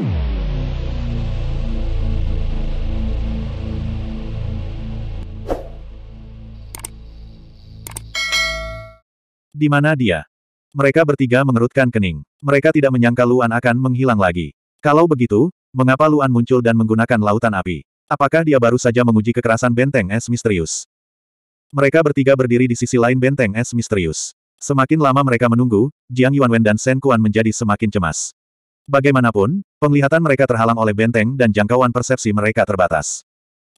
Di mana dia? Mereka bertiga mengerutkan kening. Mereka tidak menyangka Luan akan menghilang lagi. Kalau begitu, mengapa Luan muncul dan menggunakan lautan api? Apakah dia baru saja menguji kekerasan benteng es misterius? Mereka bertiga berdiri di sisi lain benteng es misterius. Semakin lama mereka menunggu, Jiang Yuanwen dan Sen Kuan menjadi semakin cemas. Bagaimanapun, penglihatan mereka terhalang oleh benteng dan jangkauan persepsi mereka terbatas.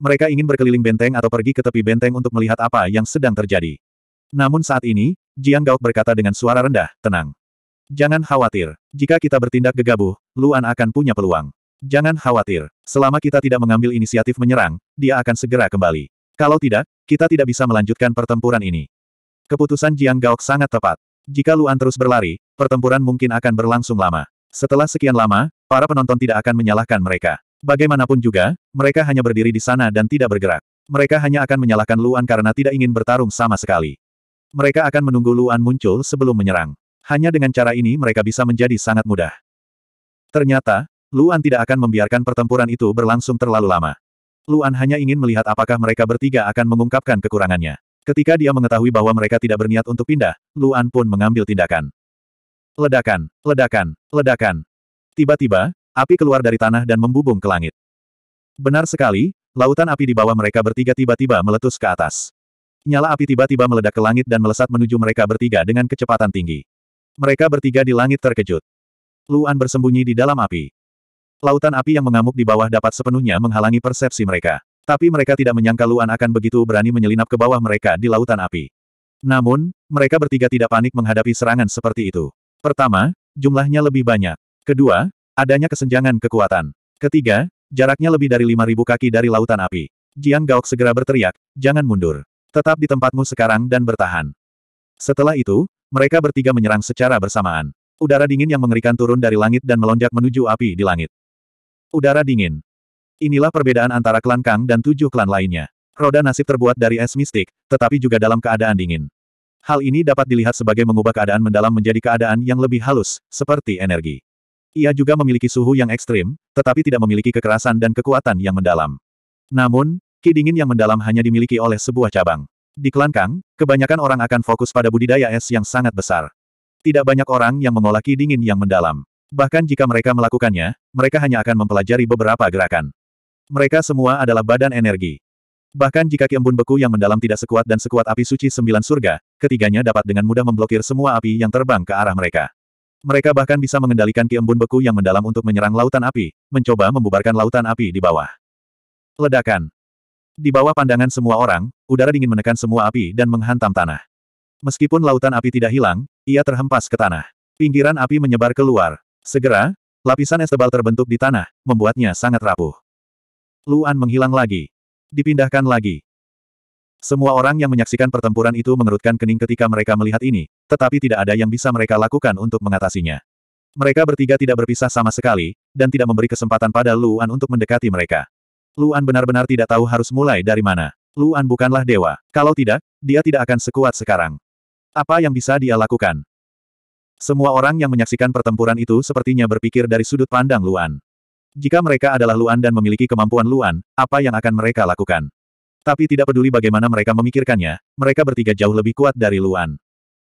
Mereka ingin berkeliling benteng atau pergi ke tepi benteng untuk melihat apa yang sedang terjadi. Namun saat ini, Jiang Gao berkata dengan suara rendah, tenang. Jangan khawatir, jika kita bertindak gegabah, Luan akan punya peluang. Jangan khawatir, selama kita tidak mengambil inisiatif menyerang, dia akan segera kembali. Kalau tidak, kita tidak bisa melanjutkan pertempuran ini. Keputusan Jiang Gao sangat tepat. Jika Luan terus berlari, pertempuran mungkin akan berlangsung lama. Setelah sekian lama, para penonton tidak akan menyalahkan mereka. Bagaimanapun juga, mereka hanya berdiri di sana dan tidak bergerak. Mereka hanya akan menyalahkan Luan karena tidak ingin bertarung sama sekali. Mereka akan menunggu Luan muncul sebelum menyerang. Hanya dengan cara ini mereka bisa menjadi sangat mudah. Ternyata, Luan tidak akan membiarkan pertempuran itu berlangsung terlalu lama. Luan hanya ingin melihat apakah mereka bertiga akan mengungkapkan kekurangannya. Ketika dia mengetahui bahwa mereka tidak berniat untuk pindah, Luan pun mengambil tindakan. Ledakan, ledakan, ledakan. Tiba-tiba, api keluar dari tanah dan membubung ke langit. Benar sekali, lautan api di bawah mereka bertiga tiba-tiba meletus ke atas. Nyala api tiba-tiba meledak ke langit dan melesat menuju mereka bertiga dengan kecepatan tinggi. Mereka bertiga di langit terkejut. Luan bersembunyi di dalam api. Lautan api yang mengamuk di bawah dapat sepenuhnya menghalangi persepsi mereka. Tapi mereka tidak menyangka Luan akan begitu berani menyelinap ke bawah mereka di lautan api. Namun, mereka bertiga tidak panik menghadapi serangan seperti itu. Pertama, jumlahnya lebih banyak. Kedua, adanya kesenjangan kekuatan. Ketiga, jaraknya lebih dari 5.000 kaki dari lautan api. Jiang Gaok segera berteriak, jangan mundur. Tetap di tempatmu sekarang dan bertahan. Setelah itu, mereka bertiga menyerang secara bersamaan. Udara dingin yang mengerikan turun dari langit dan melonjak menuju api di langit. Udara dingin. Inilah perbedaan antara klan Kang dan tujuh klan lainnya. Roda nasib terbuat dari es mistik, tetapi juga dalam keadaan dingin. Hal ini dapat dilihat sebagai mengubah keadaan mendalam menjadi keadaan yang lebih halus, seperti energi. Ia juga memiliki suhu yang ekstrim, tetapi tidak memiliki kekerasan dan kekuatan yang mendalam. Namun, ki dingin yang mendalam hanya dimiliki oleh sebuah cabang. Di Kelangkang, kebanyakan orang akan fokus pada budidaya es yang sangat besar. Tidak banyak orang yang mengolah ki dingin yang mendalam. Bahkan jika mereka melakukannya, mereka hanya akan mempelajari beberapa gerakan. Mereka semua adalah badan energi. Bahkan jika kiembun beku yang mendalam tidak sekuat dan sekuat api suci sembilan surga, ketiganya dapat dengan mudah memblokir semua api yang terbang ke arah mereka. Mereka bahkan bisa mengendalikan kiembun beku yang mendalam untuk menyerang lautan api, mencoba membubarkan lautan api di bawah. Ledakan. Di bawah pandangan semua orang, udara dingin menekan semua api dan menghantam tanah. Meskipun lautan api tidak hilang, ia terhempas ke tanah. Pinggiran api menyebar keluar. Segera, lapisan es tebal terbentuk di tanah, membuatnya sangat rapuh. Luan menghilang lagi dipindahkan lagi. Semua orang yang menyaksikan pertempuran itu mengerutkan kening ketika mereka melihat ini, tetapi tidak ada yang bisa mereka lakukan untuk mengatasinya. Mereka bertiga tidak berpisah sama sekali, dan tidak memberi kesempatan pada Luan untuk mendekati mereka. Luan benar-benar tidak tahu harus mulai dari mana. Luan bukanlah dewa. Kalau tidak, dia tidak akan sekuat sekarang. Apa yang bisa dia lakukan? Semua orang yang menyaksikan pertempuran itu sepertinya berpikir dari sudut pandang Luan. Jika mereka adalah Luan dan memiliki kemampuan Luan, apa yang akan mereka lakukan? Tapi tidak peduli bagaimana mereka memikirkannya, mereka bertiga jauh lebih kuat dari Luan.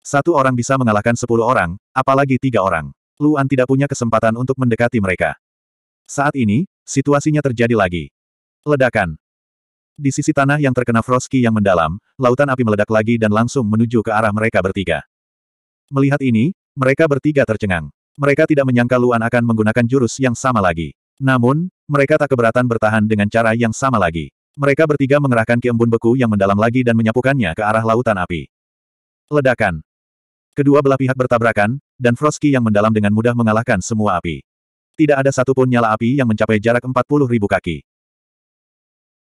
Satu orang bisa mengalahkan sepuluh orang, apalagi tiga orang. Luan tidak punya kesempatan untuk mendekati mereka. Saat ini, situasinya terjadi lagi. Ledakan. Di sisi tanah yang terkena Frosky yang mendalam, lautan api meledak lagi dan langsung menuju ke arah mereka bertiga. Melihat ini, mereka bertiga tercengang. Mereka tidak menyangka Luan akan menggunakan jurus yang sama lagi. Namun, mereka tak keberatan bertahan dengan cara yang sama lagi. Mereka bertiga mengerahkan kiembun beku yang mendalam lagi dan menyapukannya ke arah lautan api. Ledakan. Kedua belah pihak bertabrakan, dan Frosky yang mendalam dengan mudah mengalahkan semua api. Tidak ada satupun nyala api yang mencapai jarak 40 ribu kaki.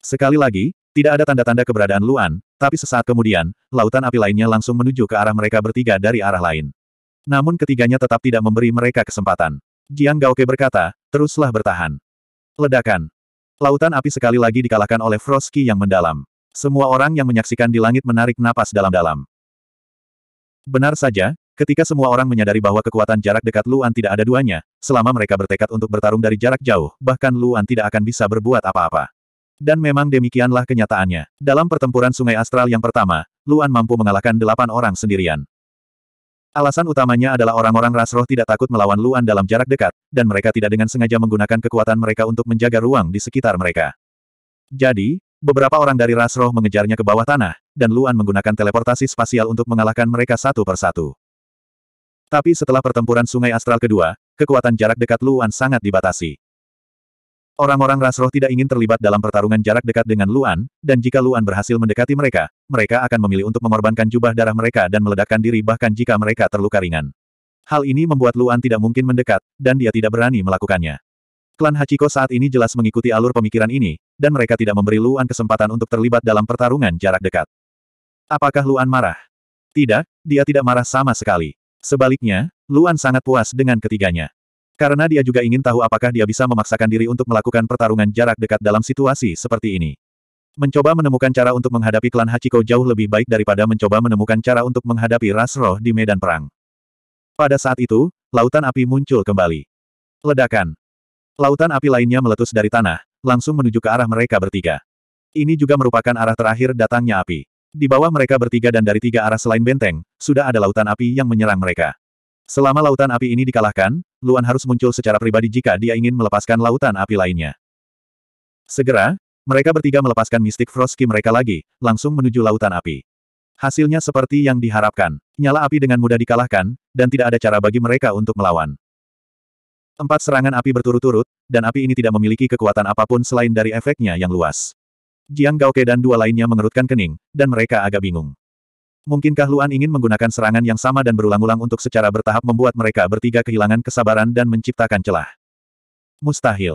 Sekali lagi, tidak ada tanda-tanda keberadaan Luan, tapi sesaat kemudian, lautan api lainnya langsung menuju ke arah mereka bertiga dari arah lain. Namun ketiganya tetap tidak memberi mereka kesempatan. Jiang Gaoke berkata, teruslah bertahan. Ledakan. Lautan api sekali lagi dikalahkan oleh Frosky yang mendalam. Semua orang yang menyaksikan di langit menarik napas dalam-dalam. Benar saja, ketika semua orang menyadari bahwa kekuatan jarak dekat Luan tidak ada duanya, selama mereka bertekad untuk bertarung dari jarak jauh, bahkan Luan tidak akan bisa berbuat apa-apa. Dan memang demikianlah kenyataannya. Dalam pertempuran Sungai Astral yang pertama, Luan mampu mengalahkan delapan orang sendirian. Alasan utamanya adalah orang-orang ras roh tidak takut melawan Luan dalam jarak dekat, dan mereka tidak dengan sengaja menggunakan kekuatan mereka untuk menjaga ruang di sekitar mereka. Jadi, beberapa orang dari ras roh mengejarnya ke bawah tanah, dan Luan menggunakan teleportasi spasial untuk mengalahkan mereka satu persatu. Tapi setelah pertempuran Sungai Astral kedua, kekuatan jarak dekat Luan sangat dibatasi. Orang-orang Rasroh tidak ingin terlibat dalam pertarungan jarak dekat dengan Luan, dan jika Luan berhasil mendekati mereka, mereka akan memilih untuk mengorbankan jubah darah mereka dan meledakkan diri bahkan jika mereka terluka ringan. Hal ini membuat Luan tidak mungkin mendekat, dan dia tidak berani melakukannya. Klan Hachiko saat ini jelas mengikuti alur pemikiran ini, dan mereka tidak memberi Luan kesempatan untuk terlibat dalam pertarungan jarak dekat. Apakah Luan marah? Tidak, dia tidak marah sama sekali. Sebaliknya, Luan sangat puas dengan ketiganya. Karena dia juga ingin tahu apakah dia bisa memaksakan diri untuk melakukan pertarungan jarak dekat dalam situasi seperti ini. Mencoba menemukan cara untuk menghadapi klan Hachiko jauh lebih baik daripada mencoba menemukan cara untuk menghadapi ras roh di medan perang. Pada saat itu, lautan api muncul kembali. Ledakan. Lautan api lainnya meletus dari tanah, langsung menuju ke arah mereka bertiga. Ini juga merupakan arah terakhir datangnya api. Di bawah mereka bertiga dan dari tiga arah selain benteng, sudah ada lautan api yang menyerang mereka. Selama lautan api ini dikalahkan, Luan harus muncul secara pribadi jika dia ingin melepaskan lautan api lainnya. Segera, mereka bertiga melepaskan mistik Frosky mereka lagi, langsung menuju lautan api. Hasilnya seperti yang diharapkan, nyala api dengan mudah dikalahkan, dan tidak ada cara bagi mereka untuk melawan. Empat serangan api berturut-turut, dan api ini tidak memiliki kekuatan apapun selain dari efeknya yang luas. Jiang Gaoke dan dua lainnya mengerutkan kening, dan mereka agak bingung. Mungkinkah Luan ingin menggunakan serangan yang sama dan berulang-ulang untuk secara bertahap membuat mereka bertiga kehilangan kesabaran dan menciptakan celah? Mustahil.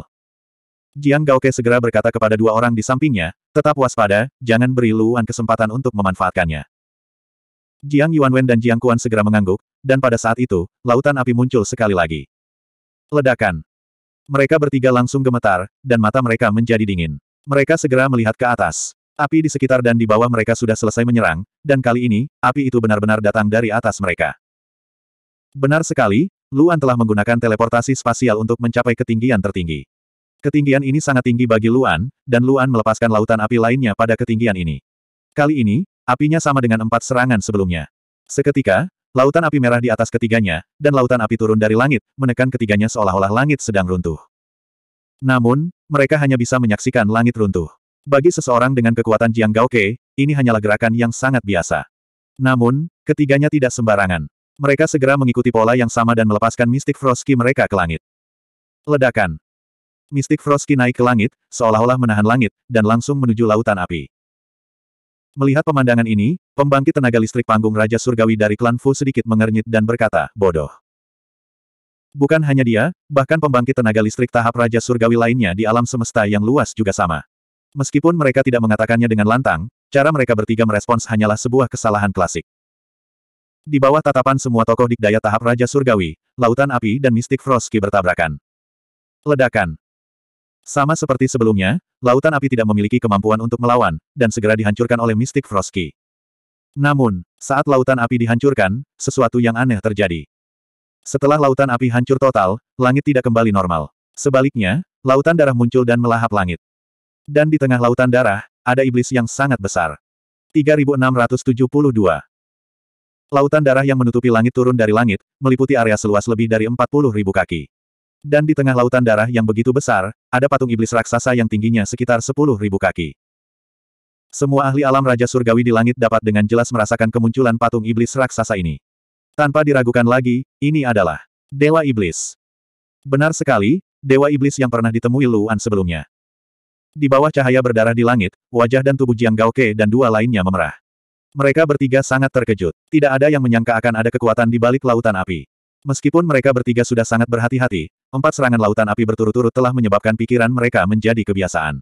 Jiang Gaoke segera berkata kepada dua orang di sampingnya, tetap waspada, jangan beri Luan kesempatan untuk memanfaatkannya. Jiang Yuanwen dan Jiang Kuan segera mengangguk, dan pada saat itu, lautan api muncul sekali lagi. Ledakan. Mereka bertiga langsung gemetar, dan mata mereka menjadi dingin. Mereka segera melihat ke atas. Api di sekitar dan di bawah mereka sudah selesai menyerang, dan kali ini, api itu benar-benar datang dari atas mereka. Benar sekali, Luan telah menggunakan teleportasi spasial untuk mencapai ketinggian tertinggi. Ketinggian ini sangat tinggi bagi Luan, dan Luan melepaskan lautan api lainnya pada ketinggian ini. Kali ini, apinya sama dengan empat serangan sebelumnya. Seketika, lautan api merah di atas ketiganya, dan lautan api turun dari langit, menekan ketiganya seolah-olah langit sedang runtuh. Namun, mereka hanya bisa menyaksikan langit runtuh. Bagi seseorang dengan kekuatan Jiang Gaoke, ini hanyalah gerakan yang sangat biasa. Namun, ketiganya tidak sembarangan. Mereka segera mengikuti pola yang sama dan melepaskan mistik Frosty mereka ke langit. Ledakan. Mistik Frosty naik ke langit, seolah-olah menahan langit, dan langsung menuju lautan api. Melihat pemandangan ini, pembangkit tenaga listrik panggung Raja Surgawi dari klan Fu sedikit mengernyit dan berkata, bodoh. Bukan hanya dia, bahkan pembangkit tenaga listrik tahap Raja Surgawi lainnya di alam semesta yang luas juga sama. Meskipun mereka tidak mengatakannya dengan lantang, cara mereka bertiga merespons hanyalah sebuah kesalahan klasik. Di bawah tatapan semua tokoh dikdaya tahap Raja Surgawi, Lautan Api dan Mistik Frostki bertabrakan. Ledakan. Sama seperti sebelumnya, Lautan Api tidak memiliki kemampuan untuk melawan, dan segera dihancurkan oleh Mistik Frostki. Namun, saat Lautan Api dihancurkan, sesuatu yang aneh terjadi. Setelah Lautan Api hancur total, langit tidak kembali normal. Sebaliknya, Lautan Darah muncul dan melahap langit. Dan di tengah lautan darah, ada iblis yang sangat besar. 3672 Lautan darah yang menutupi langit turun dari langit, meliputi area seluas lebih dari 40.000 kaki. Dan di tengah lautan darah yang begitu besar, ada patung iblis raksasa yang tingginya sekitar 10.000 kaki. Semua ahli alam Raja Surgawi di langit dapat dengan jelas merasakan kemunculan patung iblis raksasa ini. Tanpa diragukan lagi, ini adalah Dewa Iblis. Benar sekali, Dewa Iblis yang pernah ditemui Luan sebelumnya. Di bawah cahaya berdarah di langit, wajah dan tubuh Jiang Gaoke dan dua lainnya memerah. Mereka bertiga sangat terkejut. Tidak ada yang menyangka akan ada kekuatan di balik lautan api. Meskipun mereka bertiga sudah sangat berhati-hati, empat serangan lautan api berturut-turut telah menyebabkan pikiran mereka menjadi kebiasaan.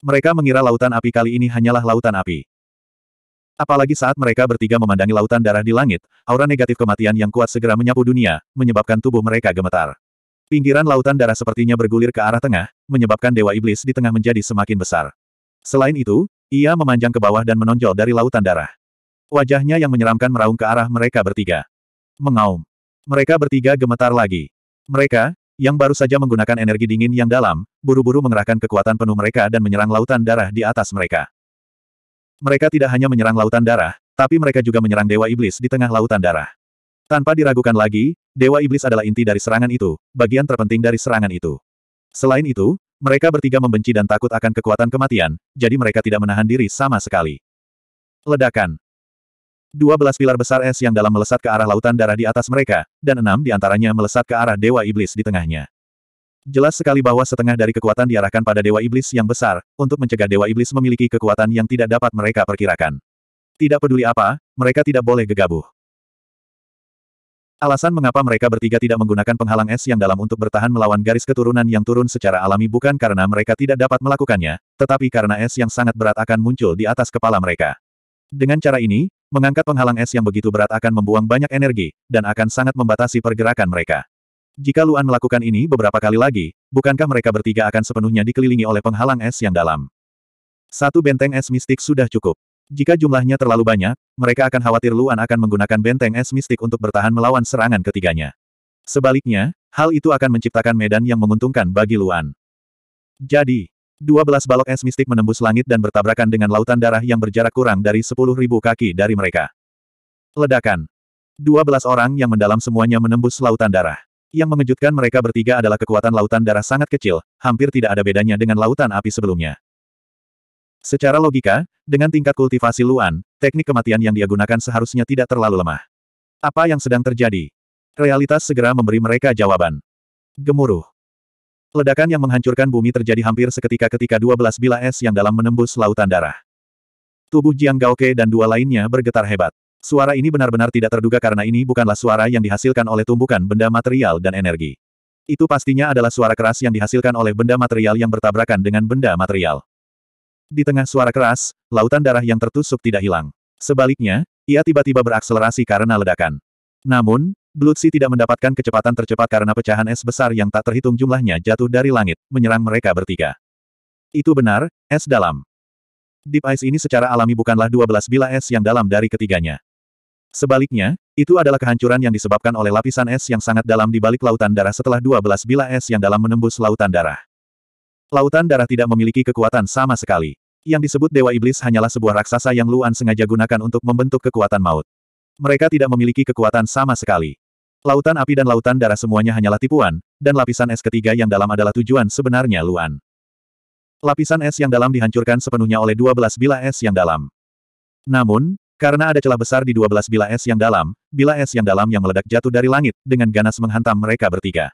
Mereka mengira lautan api kali ini hanyalah lautan api. Apalagi saat mereka bertiga memandangi lautan darah di langit, aura negatif kematian yang kuat segera menyapu dunia, menyebabkan tubuh mereka gemetar. Pinggiran lautan darah sepertinya bergulir ke arah tengah, menyebabkan Dewa Iblis di tengah menjadi semakin besar. Selain itu, ia memanjang ke bawah dan menonjol dari lautan darah. Wajahnya yang menyeramkan meraung ke arah mereka bertiga. Mengaum. Mereka bertiga gemetar lagi. Mereka, yang baru saja menggunakan energi dingin yang dalam, buru-buru mengerahkan kekuatan penuh mereka dan menyerang lautan darah di atas mereka. Mereka tidak hanya menyerang lautan darah, tapi mereka juga menyerang Dewa Iblis di tengah lautan darah. Tanpa diragukan lagi, Dewa Iblis adalah inti dari serangan itu, bagian terpenting dari serangan itu. Selain itu, mereka bertiga membenci dan takut akan kekuatan kematian, jadi mereka tidak menahan diri sama sekali. Ledakan. Dua belas pilar besar es yang dalam melesat ke arah lautan darah di atas mereka, dan enam di antaranya melesat ke arah Dewa Iblis di tengahnya. Jelas sekali bahwa setengah dari kekuatan diarahkan pada Dewa Iblis yang besar, untuk mencegah Dewa Iblis memiliki kekuatan yang tidak dapat mereka perkirakan. Tidak peduli apa, mereka tidak boleh gegabah. Alasan mengapa mereka bertiga tidak menggunakan penghalang es yang dalam untuk bertahan melawan garis keturunan yang turun secara alami bukan karena mereka tidak dapat melakukannya, tetapi karena es yang sangat berat akan muncul di atas kepala mereka. Dengan cara ini, mengangkat penghalang es yang begitu berat akan membuang banyak energi, dan akan sangat membatasi pergerakan mereka. Jika Luan melakukan ini beberapa kali lagi, bukankah mereka bertiga akan sepenuhnya dikelilingi oleh penghalang es yang dalam? Satu benteng es mistik sudah cukup. Jika jumlahnya terlalu banyak, mereka akan khawatir Luan akan menggunakan benteng es mistik untuk bertahan melawan serangan ketiganya. Sebaliknya, hal itu akan menciptakan medan yang menguntungkan bagi Luan. Jadi, 12 balok es mistik menembus langit dan bertabrakan dengan lautan darah yang berjarak kurang dari 10.000 kaki dari mereka. Ledakan. 12 orang yang mendalam semuanya menembus lautan darah. Yang mengejutkan mereka bertiga adalah kekuatan lautan darah sangat kecil, hampir tidak ada bedanya dengan lautan api sebelumnya. Secara logika, dengan tingkat kultivasi Luan, teknik kematian yang dia gunakan seharusnya tidak terlalu lemah. Apa yang sedang terjadi? Realitas segera memberi mereka jawaban. Gemuruh. Ledakan yang menghancurkan bumi terjadi hampir seketika ketika belas bila es yang dalam menembus lautan darah. Tubuh Jiang Gaoke dan dua lainnya bergetar hebat. Suara ini benar-benar tidak terduga karena ini bukanlah suara yang dihasilkan oleh tumbukan benda material dan energi. Itu pastinya adalah suara keras yang dihasilkan oleh benda material yang bertabrakan dengan benda material. Di tengah suara keras, lautan darah yang tertusuk tidak hilang. Sebaliknya, ia tiba-tiba berakselerasi karena ledakan. Namun, Bloodsea tidak mendapatkan kecepatan tercepat karena pecahan es besar yang tak terhitung jumlahnya jatuh dari langit, menyerang mereka bertiga. Itu benar, es dalam. Deep Ice ini secara alami bukanlah 12 bila es yang dalam dari ketiganya. Sebaliknya, itu adalah kehancuran yang disebabkan oleh lapisan es yang sangat dalam di balik lautan darah setelah 12 bila es yang dalam menembus lautan darah. Lautan darah tidak memiliki kekuatan sama sekali. Yang disebut Dewa Iblis hanyalah sebuah raksasa yang Luan sengaja gunakan untuk membentuk kekuatan maut. Mereka tidak memiliki kekuatan sama sekali. Lautan api dan lautan darah semuanya hanyalah tipuan, dan lapisan es ketiga yang dalam adalah tujuan sebenarnya Luan. Lapisan es yang dalam dihancurkan sepenuhnya oleh 12 bila es yang dalam. Namun, karena ada celah besar di 12 bila es yang dalam, bila es yang dalam yang meledak jatuh dari langit, dengan ganas menghantam mereka bertiga.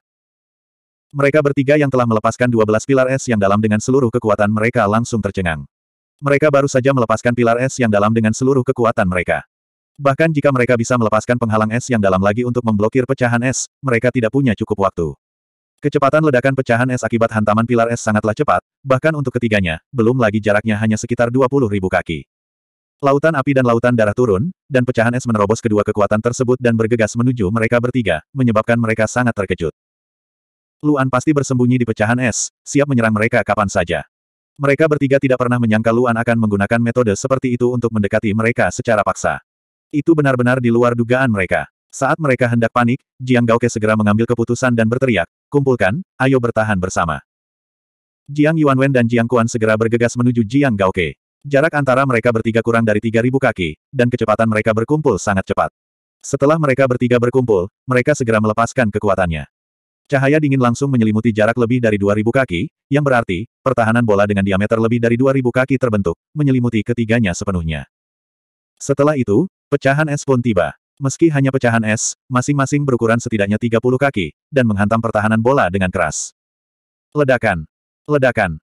Mereka bertiga yang telah melepaskan 12 pilar es yang dalam dengan seluruh kekuatan mereka langsung tercengang. Mereka baru saja melepaskan pilar es yang dalam dengan seluruh kekuatan mereka. Bahkan jika mereka bisa melepaskan penghalang es yang dalam lagi untuk memblokir pecahan es, mereka tidak punya cukup waktu. Kecepatan ledakan pecahan es akibat hantaman pilar es sangatlah cepat, bahkan untuk ketiganya, belum lagi jaraknya hanya sekitar 20 ribu kaki. Lautan api dan lautan darah turun, dan pecahan es menerobos kedua kekuatan tersebut dan bergegas menuju mereka bertiga, menyebabkan mereka sangat terkejut. Luan pasti bersembunyi di pecahan es, siap menyerang mereka kapan saja. Mereka bertiga tidak pernah menyangka Luan akan menggunakan metode seperti itu untuk mendekati mereka secara paksa. Itu benar-benar di luar dugaan mereka. Saat mereka hendak panik, Jiang Gaoke segera mengambil keputusan dan berteriak, kumpulkan, ayo bertahan bersama. Jiang Yuanwen dan Jiang Kuan segera bergegas menuju Jiang Gaoke. Jarak antara mereka bertiga kurang dari 3.000 kaki, dan kecepatan mereka berkumpul sangat cepat. Setelah mereka bertiga berkumpul, mereka segera melepaskan kekuatannya. Cahaya dingin langsung menyelimuti jarak lebih dari 2000 kaki, yang berarti, pertahanan bola dengan diameter lebih dari 2000 kaki terbentuk, menyelimuti ketiganya sepenuhnya. Setelah itu, pecahan es pun tiba. Meski hanya pecahan es, masing-masing berukuran setidaknya 30 kaki, dan menghantam pertahanan bola dengan keras. Ledakan. Ledakan.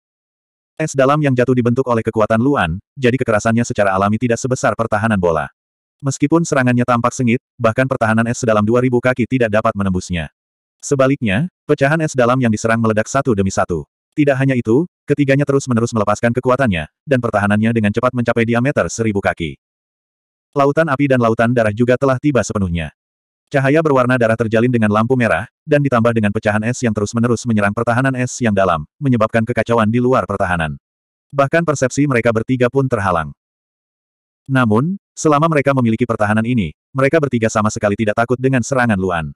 Es dalam yang jatuh dibentuk oleh kekuatan Luan, jadi kekerasannya secara alami tidak sebesar pertahanan bola. Meskipun serangannya tampak sengit, bahkan pertahanan es sedalam 2000 kaki tidak dapat menembusnya. Sebaliknya, pecahan es dalam yang diserang meledak satu demi satu. Tidak hanya itu, ketiganya terus-menerus melepaskan kekuatannya, dan pertahanannya dengan cepat mencapai diameter seribu kaki. Lautan api dan lautan darah juga telah tiba sepenuhnya. Cahaya berwarna darah terjalin dengan lampu merah, dan ditambah dengan pecahan es yang terus-menerus menyerang pertahanan es yang dalam, menyebabkan kekacauan di luar pertahanan. Bahkan persepsi mereka bertiga pun terhalang. Namun, selama mereka memiliki pertahanan ini, mereka bertiga sama sekali tidak takut dengan serangan Luan.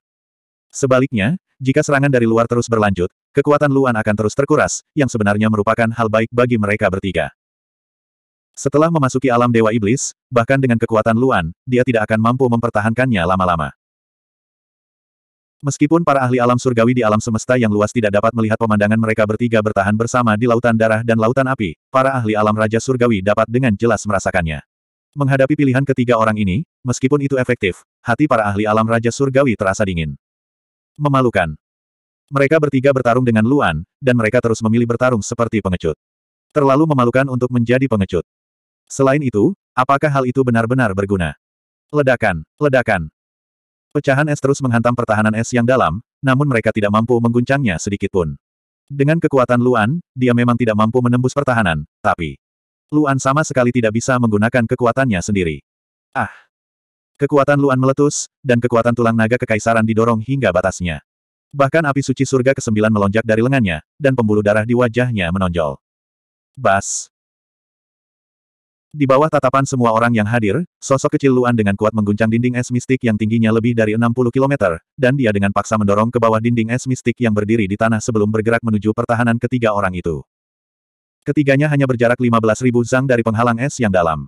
Sebaliknya, jika serangan dari luar terus berlanjut, kekuatan Luan akan terus terkuras, yang sebenarnya merupakan hal baik bagi mereka bertiga. Setelah memasuki alam Dewa Iblis, bahkan dengan kekuatan Luan, dia tidak akan mampu mempertahankannya lama-lama. Meskipun para ahli alam surgawi di alam semesta yang luas tidak dapat melihat pemandangan mereka bertiga bertahan bersama di lautan darah dan lautan api, para ahli alam raja surgawi dapat dengan jelas merasakannya. Menghadapi pilihan ketiga orang ini, meskipun itu efektif, hati para ahli alam raja surgawi terasa dingin. Memalukan. Mereka bertiga bertarung dengan Luan, dan mereka terus memilih bertarung seperti pengecut. Terlalu memalukan untuk menjadi pengecut. Selain itu, apakah hal itu benar-benar berguna? Ledakan, ledakan. Pecahan es terus menghantam pertahanan es yang dalam, namun mereka tidak mampu mengguncangnya sedikit pun. Dengan kekuatan Luan, dia memang tidak mampu menembus pertahanan, tapi Luan sama sekali tidak bisa menggunakan kekuatannya sendiri. Ah! Kekuatan Luan meletus, dan kekuatan tulang naga kekaisaran didorong hingga batasnya. Bahkan api suci surga ke-9 melonjak dari lengannya, dan pembuluh darah di wajahnya menonjol. Bas. Di bawah tatapan semua orang yang hadir, sosok kecil Luan dengan kuat mengguncang dinding es mistik yang tingginya lebih dari 60 km, dan dia dengan paksa mendorong ke bawah dinding es mistik yang berdiri di tanah sebelum bergerak menuju pertahanan ketiga orang itu. Ketiganya hanya berjarak 15.000 zang dari penghalang es yang dalam.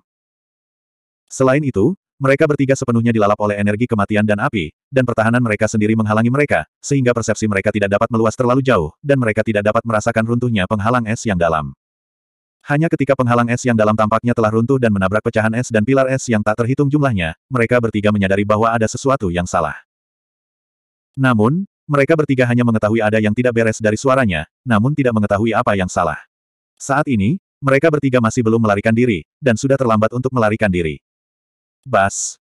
Selain itu, mereka bertiga sepenuhnya dilalap oleh energi kematian dan api, dan pertahanan mereka sendiri menghalangi mereka, sehingga persepsi mereka tidak dapat meluas terlalu jauh, dan mereka tidak dapat merasakan runtuhnya penghalang es yang dalam. Hanya ketika penghalang es yang dalam tampaknya telah runtuh dan menabrak pecahan es dan pilar es yang tak terhitung jumlahnya, mereka bertiga menyadari bahwa ada sesuatu yang salah. Namun, mereka bertiga hanya mengetahui ada yang tidak beres dari suaranya, namun tidak mengetahui apa yang salah. Saat ini, mereka bertiga masih belum melarikan diri, dan sudah terlambat untuk melarikan diri. Bas.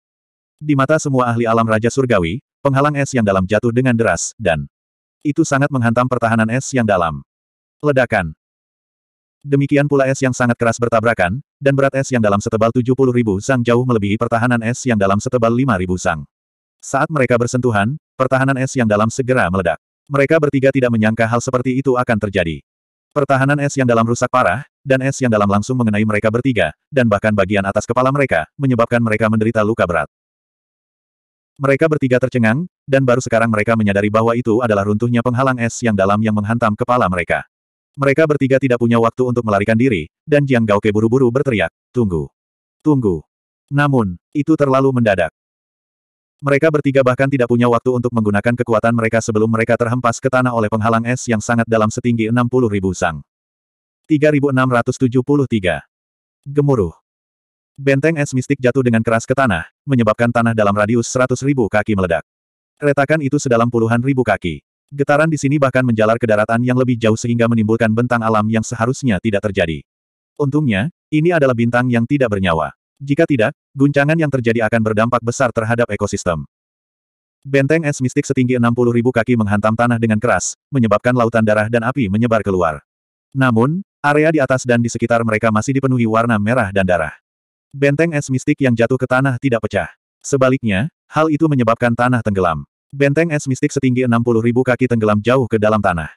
Di mata semua ahli alam Raja Surgawi, penghalang es yang dalam jatuh dengan deras, dan itu sangat menghantam pertahanan es yang dalam. Ledakan. Demikian pula es yang sangat keras bertabrakan, dan berat es yang dalam setebal 70 ribu sang jauh melebihi pertahanan es yang dalam setebal 5 ribu sang. Saat mereka bersentuhan, pertahanan es yang dalam segera meledak. Mereka bertiga tidak menyangka hal seperti itu akan terjadi. Pertahanan es yang dalam rusak parah, dan es yang dalam langsung mengenai mereka bertiga, dan bahkan bagian atas kepala mereka, menyebabkan mereka menderita luka berat. Mereka bertiga tercengang, dan baru sekarang mereka menyadari bahwa itu adalah runtuhnya penghalang es yang dalam yang menghantam kepala mereka. Mereka bertiga tidak punya waktu untuk melarikan diri, dan Jiang Gaoke buru-buru berteriak, Tunggu! Tunggu! Namun, itu terlalu mendadak. Mereka bertiga bahkan tidak punya waktu untuk menggunakan kekuatan mereka sebelum mereka terhempas ke tanah oleh penghalang es yang sangat dalam setinggi 60 ribu sang. 3673. Gemuruh. Benteng es mistik jatuh dengan keras ke tanah, menyebabkan tanah dalam radius 100 ribu kaki meledak. Retakan itu sedalam puluhan ribu kaki. Getaran di sini bahkan menjalar ke daratan yang lebih jauh sehingga menimbulkan bentang alam yang seharusnya tidak terjadi. Untungnya, ini adalah bintang yang tidak bernyawa. Jika tidak, guncangan yang terjadi akan berdampak besar terhadap ekosistem. Benteng es mistik setinggi 60 ribu kaki menghantam tanah dengan keras, menyebabkan lautan darah dan api menyebar keluar. Namun, area di atas dan di sekitar mereka masih dipenuhi warna merah dan darah. Benteng es mistik yang jatuh ke tanah tidak pecah. Sebaliknya, hal itu menyebabkan tanah tenggelam. Benteng es mistik setinggi 60 ribu kaki tenggelam jauh ke dalam tanah.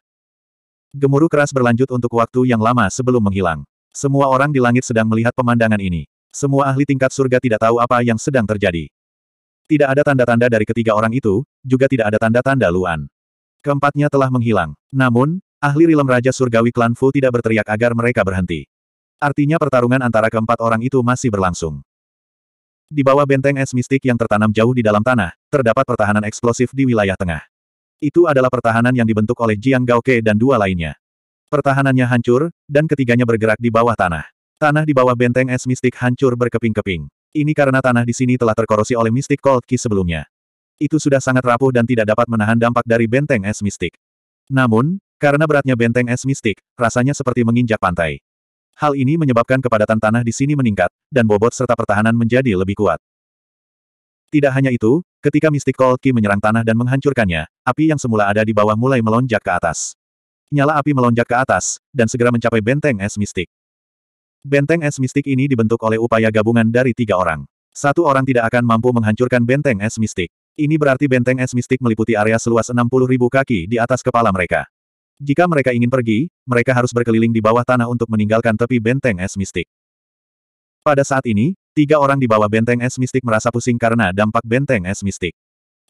Gemuruh keras berlanjut untuk waktu yang lama sebelum menghilang. Semua orang di langit sedang melihat pemandangan ini. Semua ahli tingkat surga tidak tahu apa yang sedang terjadi. Tidak ada tanda-tanda dari ketiga orang itu, juga tidak ada tanda-tanda Luan. Keempatnya telah menghilang. Namun, ahli rilem Raja Surgawi Klan Fu tidak berteriak agar mereka berhenti. Artinya pertarungan antara keempat orang itu masih berlangsung. Di bawah benteng es mistik yang tertanam jauh di dalam tanah, terdapat pertahanan eksplosif di wilayah tengah. Itu adalah pertahanan yang dibentuk oleh Jiang Gaoke dan dua lainnya. Pertahanannya hancur, dan ketiganya bergerak di bawah tanah. Tanah di bawah benteng es mistik hancur berkeping-keping. Ini karena tanah di sini telah terkorosi oleh mistik Cold Key sebelumnya. Itu sudah sangat rapuh dan tidak dapat menahan dampak dari benteng es mistik. Namun, karena beratnya benteng es mistik, rasanya seperti menginjak pantai. Hal ini menyebabkan kepadatan tanah di sini meningkat, dan bobot serta pertahanan menjadi lebih kuat. Tidak hanya itu, ketika mistik Cold Key menyerang tanah dan menghancurkannya, api yang semula ada di bawah mulai melonjak ke atas. Nyala api melonjak ke atas, dan segera mencapai benteng es mistik. Benteng es mistik ini dibentuk oleh upaya gabungan dari tiga orang. Satu orang tidak akan mampu menghancurkan benteng es mistik. Ini berarti benteng es mistik meliputi area seluas 60.000 kaki di atas kepala mereka. Jika mereka ingin pergi, mereka harus berkeliling di bawah tanah untuk meninggalkan tepi benteng es mistik. Pada saat ini, tiga orang di bawah benteng es mistik merasa pusing karena dampak benteng es mistik.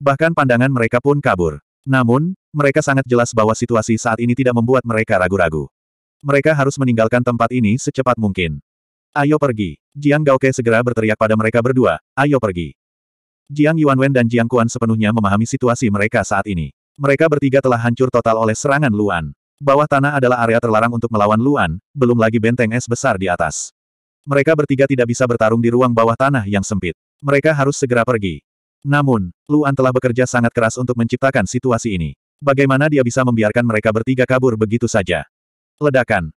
Bahkan pandangan mereka pun kabur. Namun, mereka sangat jelas bahwa situasi saat ini tidak membuat mereka ragu-ragu. Mereka harus meninggalkan tempat ini secepat mungkin. Ayo pergi. Jiang Gaoke segera berteriak pada mereka berdua, ayo pergi. Jiang Yuanwen dan Jiang Kuan sepenuhnya memahami situasi mereka saat ini. Mereka bertiga telah hancur total oleh serangan Luan. Bawah tanah adalah area terlarang untuk melawan Luan, belum lagi benteng es besar di atas. Mereka bertiga tidak bisa bertarung di ruang bawah tanah yang sempit. Mereka harus segera pergi. Namun, Luan telah bekerja sangat keras untuk menciptakan situasi ini. Bagaimana dia bisa membiarkan mereka bertiga kabur begitu saja? Ledakan.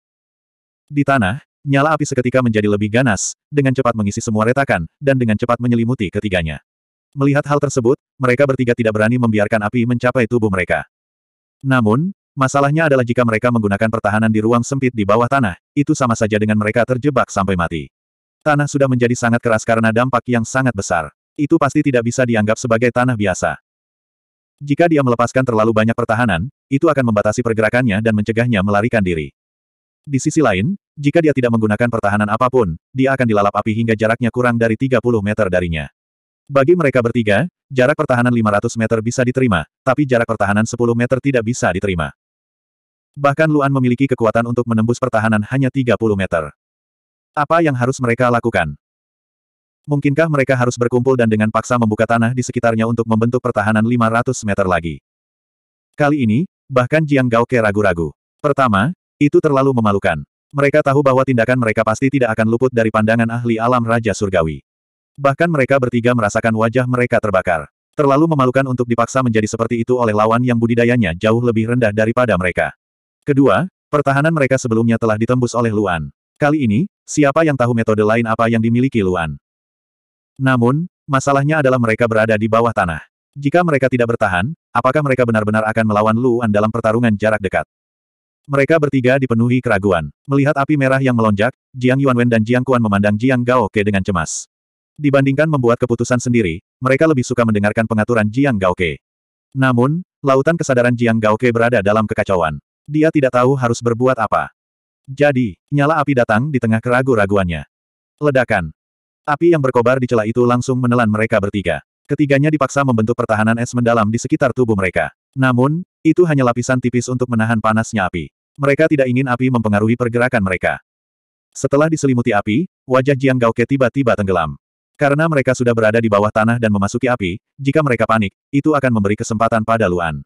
Di tanah, nyala api seketika menjadi lebih ganas, dengan cepat mengisi semua retakan, dan dengan cepat menyelimuti ketiganya. Melihat hal tersebut, mereka bertiga tidak berani membiarkan api mencapai tubuh mereka. Namun, masalahnya adalah jika mereka menggunakan pertahanan di ruang sempit di bawah tanah, itu sama saja dengan mereka terjebak sampai mati. Tanah sudah menjadi sangat keras karena dampak yang sangat besar. Itu pasti tidak bisa dianggap sebagai tanah biasa. Jika dia melepaskan terlalu banyak pertahanan, itu akan membatasi pergerakannya dan mencegahnya melarikan diri. Di sisi lain, jika dia tidak menggunakan pertahanan apapun, dia akan dilalap api hingga jaraknya kurang dari 30 meter darinya. Bagi mereka bertiga, jarak pertahanan 500 meter bisa diterima, tapi jarak pertahanan 10 meter tidak bisa diterima. Bahkan Luan memiliki kekuatan untuk menembus pertahanan hanya 30 meter. Apa yang harus mereka lakukan? Mungkinkah mereka harus berkumpul dan dengan paksa membuka tanah di sekitarnya untuk membentuk pertahanan 500 meter lagi? Kali ini, bahkan Jiang Gaoke ragu-ragu. Pertama, itu terlalu memalukan. Mereka tahu bahwa tindakan mereka pasti tidak akan luput dari pandangan ahli alam Raja Surgawi. Bahkan mereka bertiga merasakan wajah mereka terbakar. Terlalu memalukan untuk dipaksa menjadi seperti itu oleh lawan yang budidayanya jauh lebih rendah daripada mereka. Kedua, pertahanan mereka sebelumnya telah ditembus oleh Luan. Kali ini, siapa yang tahu metode lain apa yang dimiliki Luan? Namun, masalahnya adalah mereka berada di bawah tanah. Jika mereka tidak bertahan, apakah mereka benar-benar akan melawan Luan dalam pertarungan jarak dekat? Mereka bertiga dipenuhi keraguan. Melihat api merah yang melonjak, Jiang Yuanwen dan Jiang Kuan memandang Jiang Gaoke dengan cemas. Dibandingkan membuat keputusan sendiri, mereka lebih suka mendengarkan pengaturan Jiang Gaoke. Namun, lautan kesadaran Jiang Gaoke berada dalam kekacauan. Dia tidak tahu harus berbuat apa. Jadi, nyala api datang di tengah keragu raguannya Ledakan. Api yang berkobar di celah itu langsung menelan mereka bertiga. Ketiganya dipaksa membentuk pertahanan es mendalam di sekitar tubuh mereka. Namun, itu hanya lapisan tipis untuk menahan panasnya api. Mereka tidak ingin api mempengaruhi pergerakan mereka. Setelah diselimuti api, wajah Jiang Gaoke tiba-tiba tenggelam. Karena mereka sudah berada di bawah tanah dan memasuki api, jika mereka panik, itu akan memberi kesempatan pada Luan.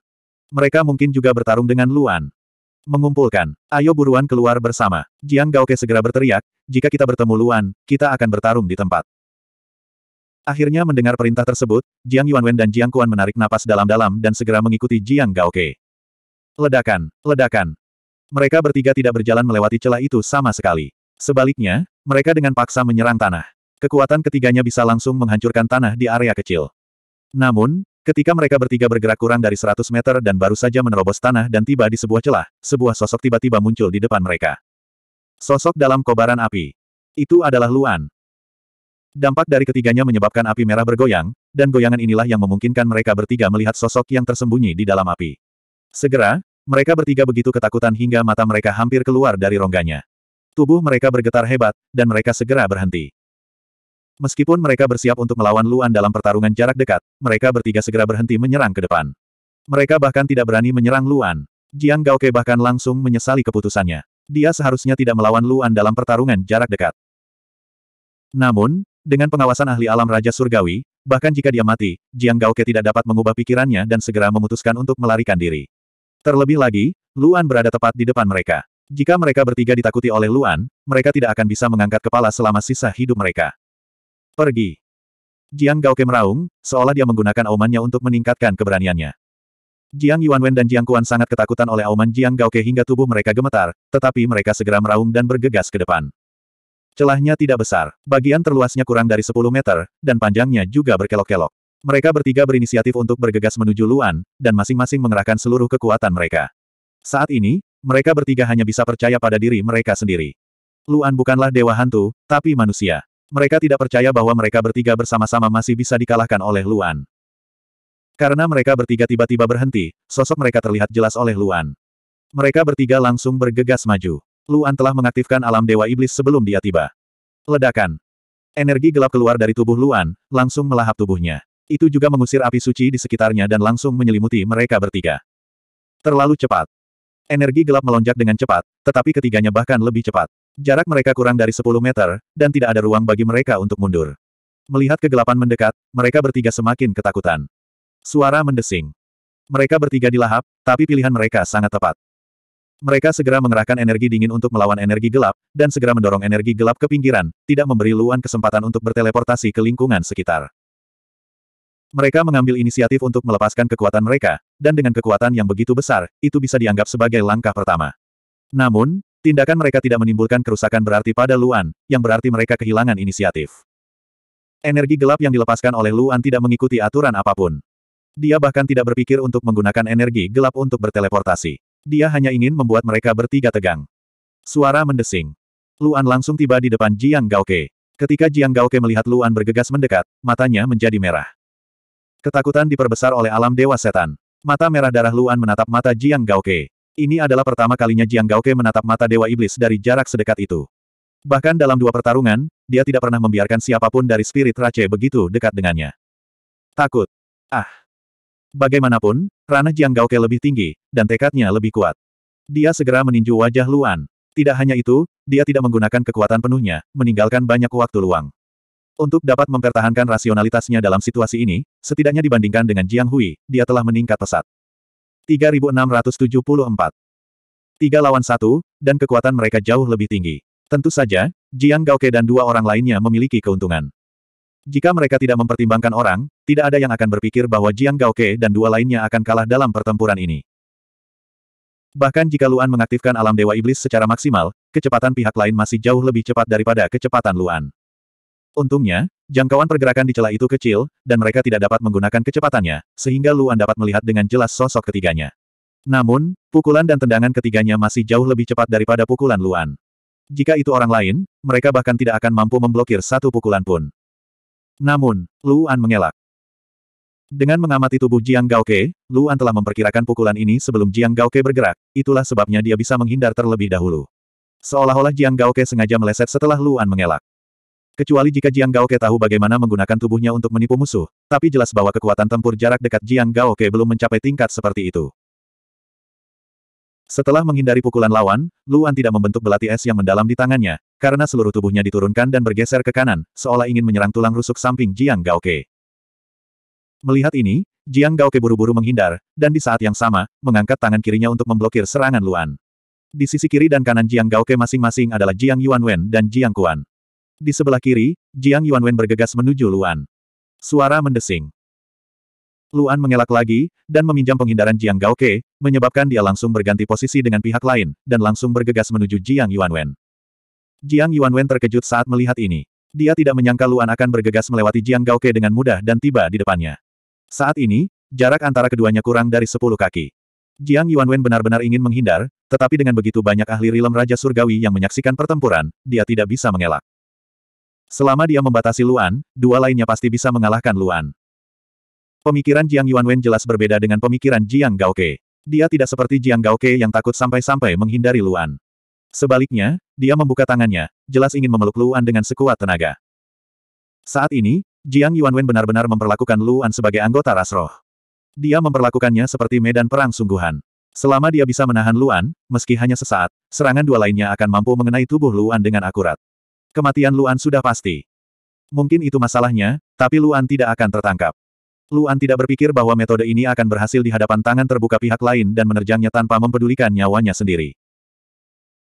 Mereka mungkin juga bertarung dengan Luan. Mengumpulkan. Ayo buruan keluar bersama. Jiang Gaoke segera berteriak, jika kita bertemu Luan, kita akan bertarung di tempat. Akhirnya mendengar perintah tersebut, Jiang Yuanwen dan Jiang Kuan menarik napas dalam-dalam dan segera mengikuti Jiang Gaoke. Ledakan, ledakan. Mereka bertiga tidak berjalan melewati celah itu sama sekali. Sebaliknya, mereka dengan paksa menyerang tanah. Kekuatan ketiganya bisa langsung menghancurkan tanah di area kecil. Namun, Ketika mereka bertiga bergerak kurang dari 100 meter dan baru saja menerobos tanah dan tiba di sebuah celah, sebuah sosok tiba-tiba muncul di depan mereka. Sosok dalam kobaran api. Itu adalah Luan. Dampak dari ketiganya menyebabkan api merah bergoyang, dan goyangan inilah yang memungkinkan mereka bertiga melihat sosok yang tersembunyi di dalam api. Segera, mereka bertiga begitu ketakutan hingga mata mereka hampir keluar dari rongganya. Tubuh mereka bergetar hebat, dan mereka segera berhenti. Meskipun mereka bersiap untuk melawan Luan dalam pertarungan jarak dekat, mereka bertiga segera berhenti menyerang ke depan. Mereka bahkan tidak berani menyerang Luan. Jiang Gaoke bahkan langsung menyesali keputusannya. Dia seharusnya tidak melawan Luan dalam pertarungan jarak dekat. Namun, dengan pengawasan ahli alam Raja Surgawi, bahkan jika dia mati, Jiang Gaoke tidak dapat mengubah pikirannya dan segera memutuskan untuk melarikan diri. Terlebih lagi, Luan berada tepat di depan mereka. Jika mereka bertiga ditakuti oleh Luan, mereka tidak akan bisa mengangkat kepala selama sisa hidup mereka. Pergi. Jiang Gao meraung, seolah dia menggunakan aumannya untuk meningkatkan keberaniannya. Jiang Yuanwen dan Jiang Kuan sangat ketakutan oleh auman Jiang Gaoke hingga tubuh mereka gemetar, tetapi mereka segera meraung dan bergegas ke depan. Celahnya tidak besar, bagian terluasnya kurang dari 10 meter, dan panjangnya juga berkelok-kelok. Mereka bertiga berinisiatif untuk bergegas menuju Luan, dan masing-masing mengerahkan seluruh kekuatan mereka. Saat ini, mereka bertiga hanya bisa percaya pada diri mereka sendiri. Luan bukanlah dewa hantu, tapi manusia. Mereka tidak percaya bahwa mereka bertiga bersama-sama masih bisa dikalahkan oleh Luan. Karena mereka bertiga tiba-tiba berhenti, sosok mereka terlihat jelas oleh Luan. Mereka bertiga langsung bergegas maju. Luan telah mengaktifkan alam Dewa Iblis sebelum dia tiba. Ledakan. Energi gelap keluar dari tubuh Luan, langsung melahap tubuhnya. Itu juga mengusir api suci di sekitarnya dan langsung menyelimuti mereka bertiga. Terlalu cepat. Energi gelap melonjak dengan cepat, tetapi ketiganya bahkan lebih cepat. Jarak mereka kurang dari 10 meter, dan tidak ada ruang bagi mereka untuk mundur. Melihat kegelapan mendekat, mereka bertiga semakin ketakutan. Suara mendesing. Mereka bertiga dilahap, tapi pilihan mereka sangat tepat. Mereka segera mengerahkan energi dingin untuk melawan energi gelap, dan segera mendorong energi gelap ke pinggiran, tidak memberi Luan kesempatan untuk berteleportasi ke lingkungan sekitar. Mereka mengambil inisiatif untuk melepaskan kekuatan mereka, dan dengan kekuatan yang begitu besar, itu bisa dianggap sebagai langkah pertama. Namun, tindakan mereka tidak menimbulkan kerusakan berarti pada Luan, yang berarti mereka kehilangan inisiatif. Energi gelap yang dilepaskan oleh Luan tidak mengikuti aturan apapun. Dia bahkan tidak berpikir untuk menggunakan energi gelap untuk berteleportasi. Dia hanya ingin membuat mereka bertiga tegang. Suara mendesing. Luan langsung tiba di depan Jiang Gaoke. Ketika Jiang Gaoke melihat Luan bergegas mendekat, matanya menjadi merah. Ketakutan diperbesar oleh alam dewa setan. Mata merah darah Luan menatap mata Jiang Gaoke. Ini adalah pertama kalinya Jiang Gaoke menatap mata dewa iblis dari jarak sedekat itu. Bahkan dalam dua pertarungan, dia tidak pernah membiarkan siapapun dari spirit race begitu dekat dengannya. Takut. Ah. Bagaimanapun, ranah Jiang Gaoke lebih tinggi, dan tekadnya lebih kuat. Dia segera meninju wajah Luan. Tidak hanya itu, dia tidak menggunakan kekuatan penuhnya, meninggalkan banyak waktu luang. Untuk dapat mempertahankan rasionalitasnya dalam situasi ini, setidaknya dibandingkan dengan Jiang Hui, dia telah meningkat pesat. 3674 Tiga lawan satu, dan kekuatan mereka jauh lebih tinggi. Tentu saja, Jiang Gaoke dan dua orang lainnya memiliki keuntungan. Jika mereka tidak mempertimbangkan orang, tidak ada yang akan berpikir bahwa Jiang Gaoke dan dua lainnya akan kalah dalam pertempuran ini. Bahkan jika Luan mengaktifkan alam Dewa Iblis secara maksimal, kecepatan pihak lain masih jauh lebih cepat daripada kecepatan Luan. Untungnya, jangkauan pergerakan di celah itu kecil, dan mereka tidak dapat menggunakan kecepatannya, sehingga Luan dapat melihat dengan jelas sosok ketiganya. Namun, pukulan dan tendangan ketiganya masih jauh lebih cepat daripada pukulan Luan. Jika itu orang lain, mereka bahkan tidak akan mampu memblokir satu pukulan pun. Namun, Luan mengelak. Dengan mengamati tubuh Jiang Gaoke, Luan telah memperkirakan pukulan ini sebelum Jiang Gaoke bergerak, itulah sebabnya dia bisa menghindar terlebih dahulu. Seolah-olah Jiang Gaoke sengaja meleset setelah Luan mengelak. Kecuali jika Jiang Gaoke tahu bagaimana menggunakan tubuhnya untuk menipu musuh, tapi jelas bahwa kekuatan tempur jarak dekat Jiang Gaoke belum mencapai tingkat seperti itu. Setelah menghindari pukulan lawan, Luan tidak membentuk belati es yang mendalam di tangannya, karena seluruh tubuhnya diturunkan dan bergeser ke kanan, seolah ingin menyerang tulang rusuk samping Jiang Gaoke. Melihat ini, Jiang Gaoke buru-buru menghindar, dan di saat yang sama, mengangkat tangan kirinya untuk memblokir serangan Luan. Di sisi kiri dan kanan Jiang Gaoke masing-masing adalah Jiang Yuanwen dan Jiang Kuan. Di sebelah kiri, Jiang Yuanwen bergegas menuju Luan. Suara mendesing. Luan mengelak lagi, dan meminjam penghindaran Jiang Gaoke, menyebabkan dia langsung berganti posisi dengan pihak lain, dan langsung bergegas menuju Jiang Yuanwen. Jiang Yuanwen terkejut saat melihat ini. Dia tidak menyangka Luan akan bergegas melewati Jiang Gaoke dengan mudah dan tiba di depannya. Saat ini, jarak antara keduanya kurang dari 10 kaki. Jiang Yuanwen benar-benar ingin menghindar, tetapi dengan begitu banyak ahli rilem Raja Surgawi yang menyaksikan pertempuran, dia tidak bisa mengelak. Selama dia membatasi Luan, dua lainnya pasti bisa mengalahkan Luan. Pemikiran Jiang Yuanwen jelas berbeda dengan pemikiran Jiang Gaoke. Dia tidak seperti Jiang Gaoke yang takut sampai-sampai menghindari Luan. Sebaliknya, dia membuka tangannya, jelas ingin memeluk Luan dengan sekuat tenaga. Saat ini, Jiang Yuanwen benar-benar memperlakukan Luan sebagai anggota ras roh. Dia memperlakukannya seperti medan perang sungguhan. Selama dia bisa menahan Luan, meski hanya sesaat, serangan dua lainnya akan mampu mengenai tubuh Luan dengan akurat. Kematian Luan sudah pasti. Mungkin itu masalahnya, tapi Luan tidak akan tertangkap. Luan tidak berpikir bahwa metode ini akan berhasil di hadapan tangan terbuka pihak lain dan menerjangnya tanpa mempedulikan nyawanya sendiri.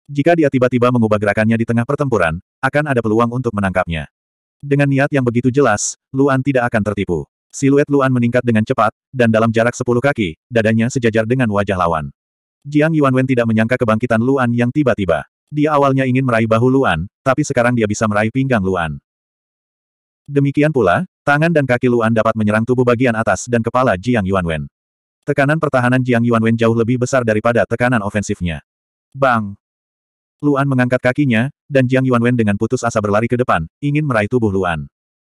Jika dia tiba-tiba mengubah gerakannya di tengah pertempuran, akan ada peluang untuk menangkapnya. Dengan niat yang begitu jelas, Luan tidak akan tertipu. Siluet Luan meningkat dengan cepat, dan dalam jarak sepuluh kaki, dadanya sejajar dengan wajah lawan. Jiang Yuanwen tidak menyangka kebangkitan Luan yang tiba-tiba. Dia awalnya ingin meraih bahu Luan, tapi sekarang dia bisa meraih pinggang Luan. Demikian pula, tangan dan kaki Luan dapat menyerang tubuh bagian atas dan kepala Jiang Yuanwen. Tekanan pertahanan Jiang Yuanwen jauh lebih besar daripada tekanan ofensifnya. Bang! Luan mengangkat kakinya, dan Jiang Yuanwen dengan putus asa berlari ke depan, ingin meraih tubuh Luan.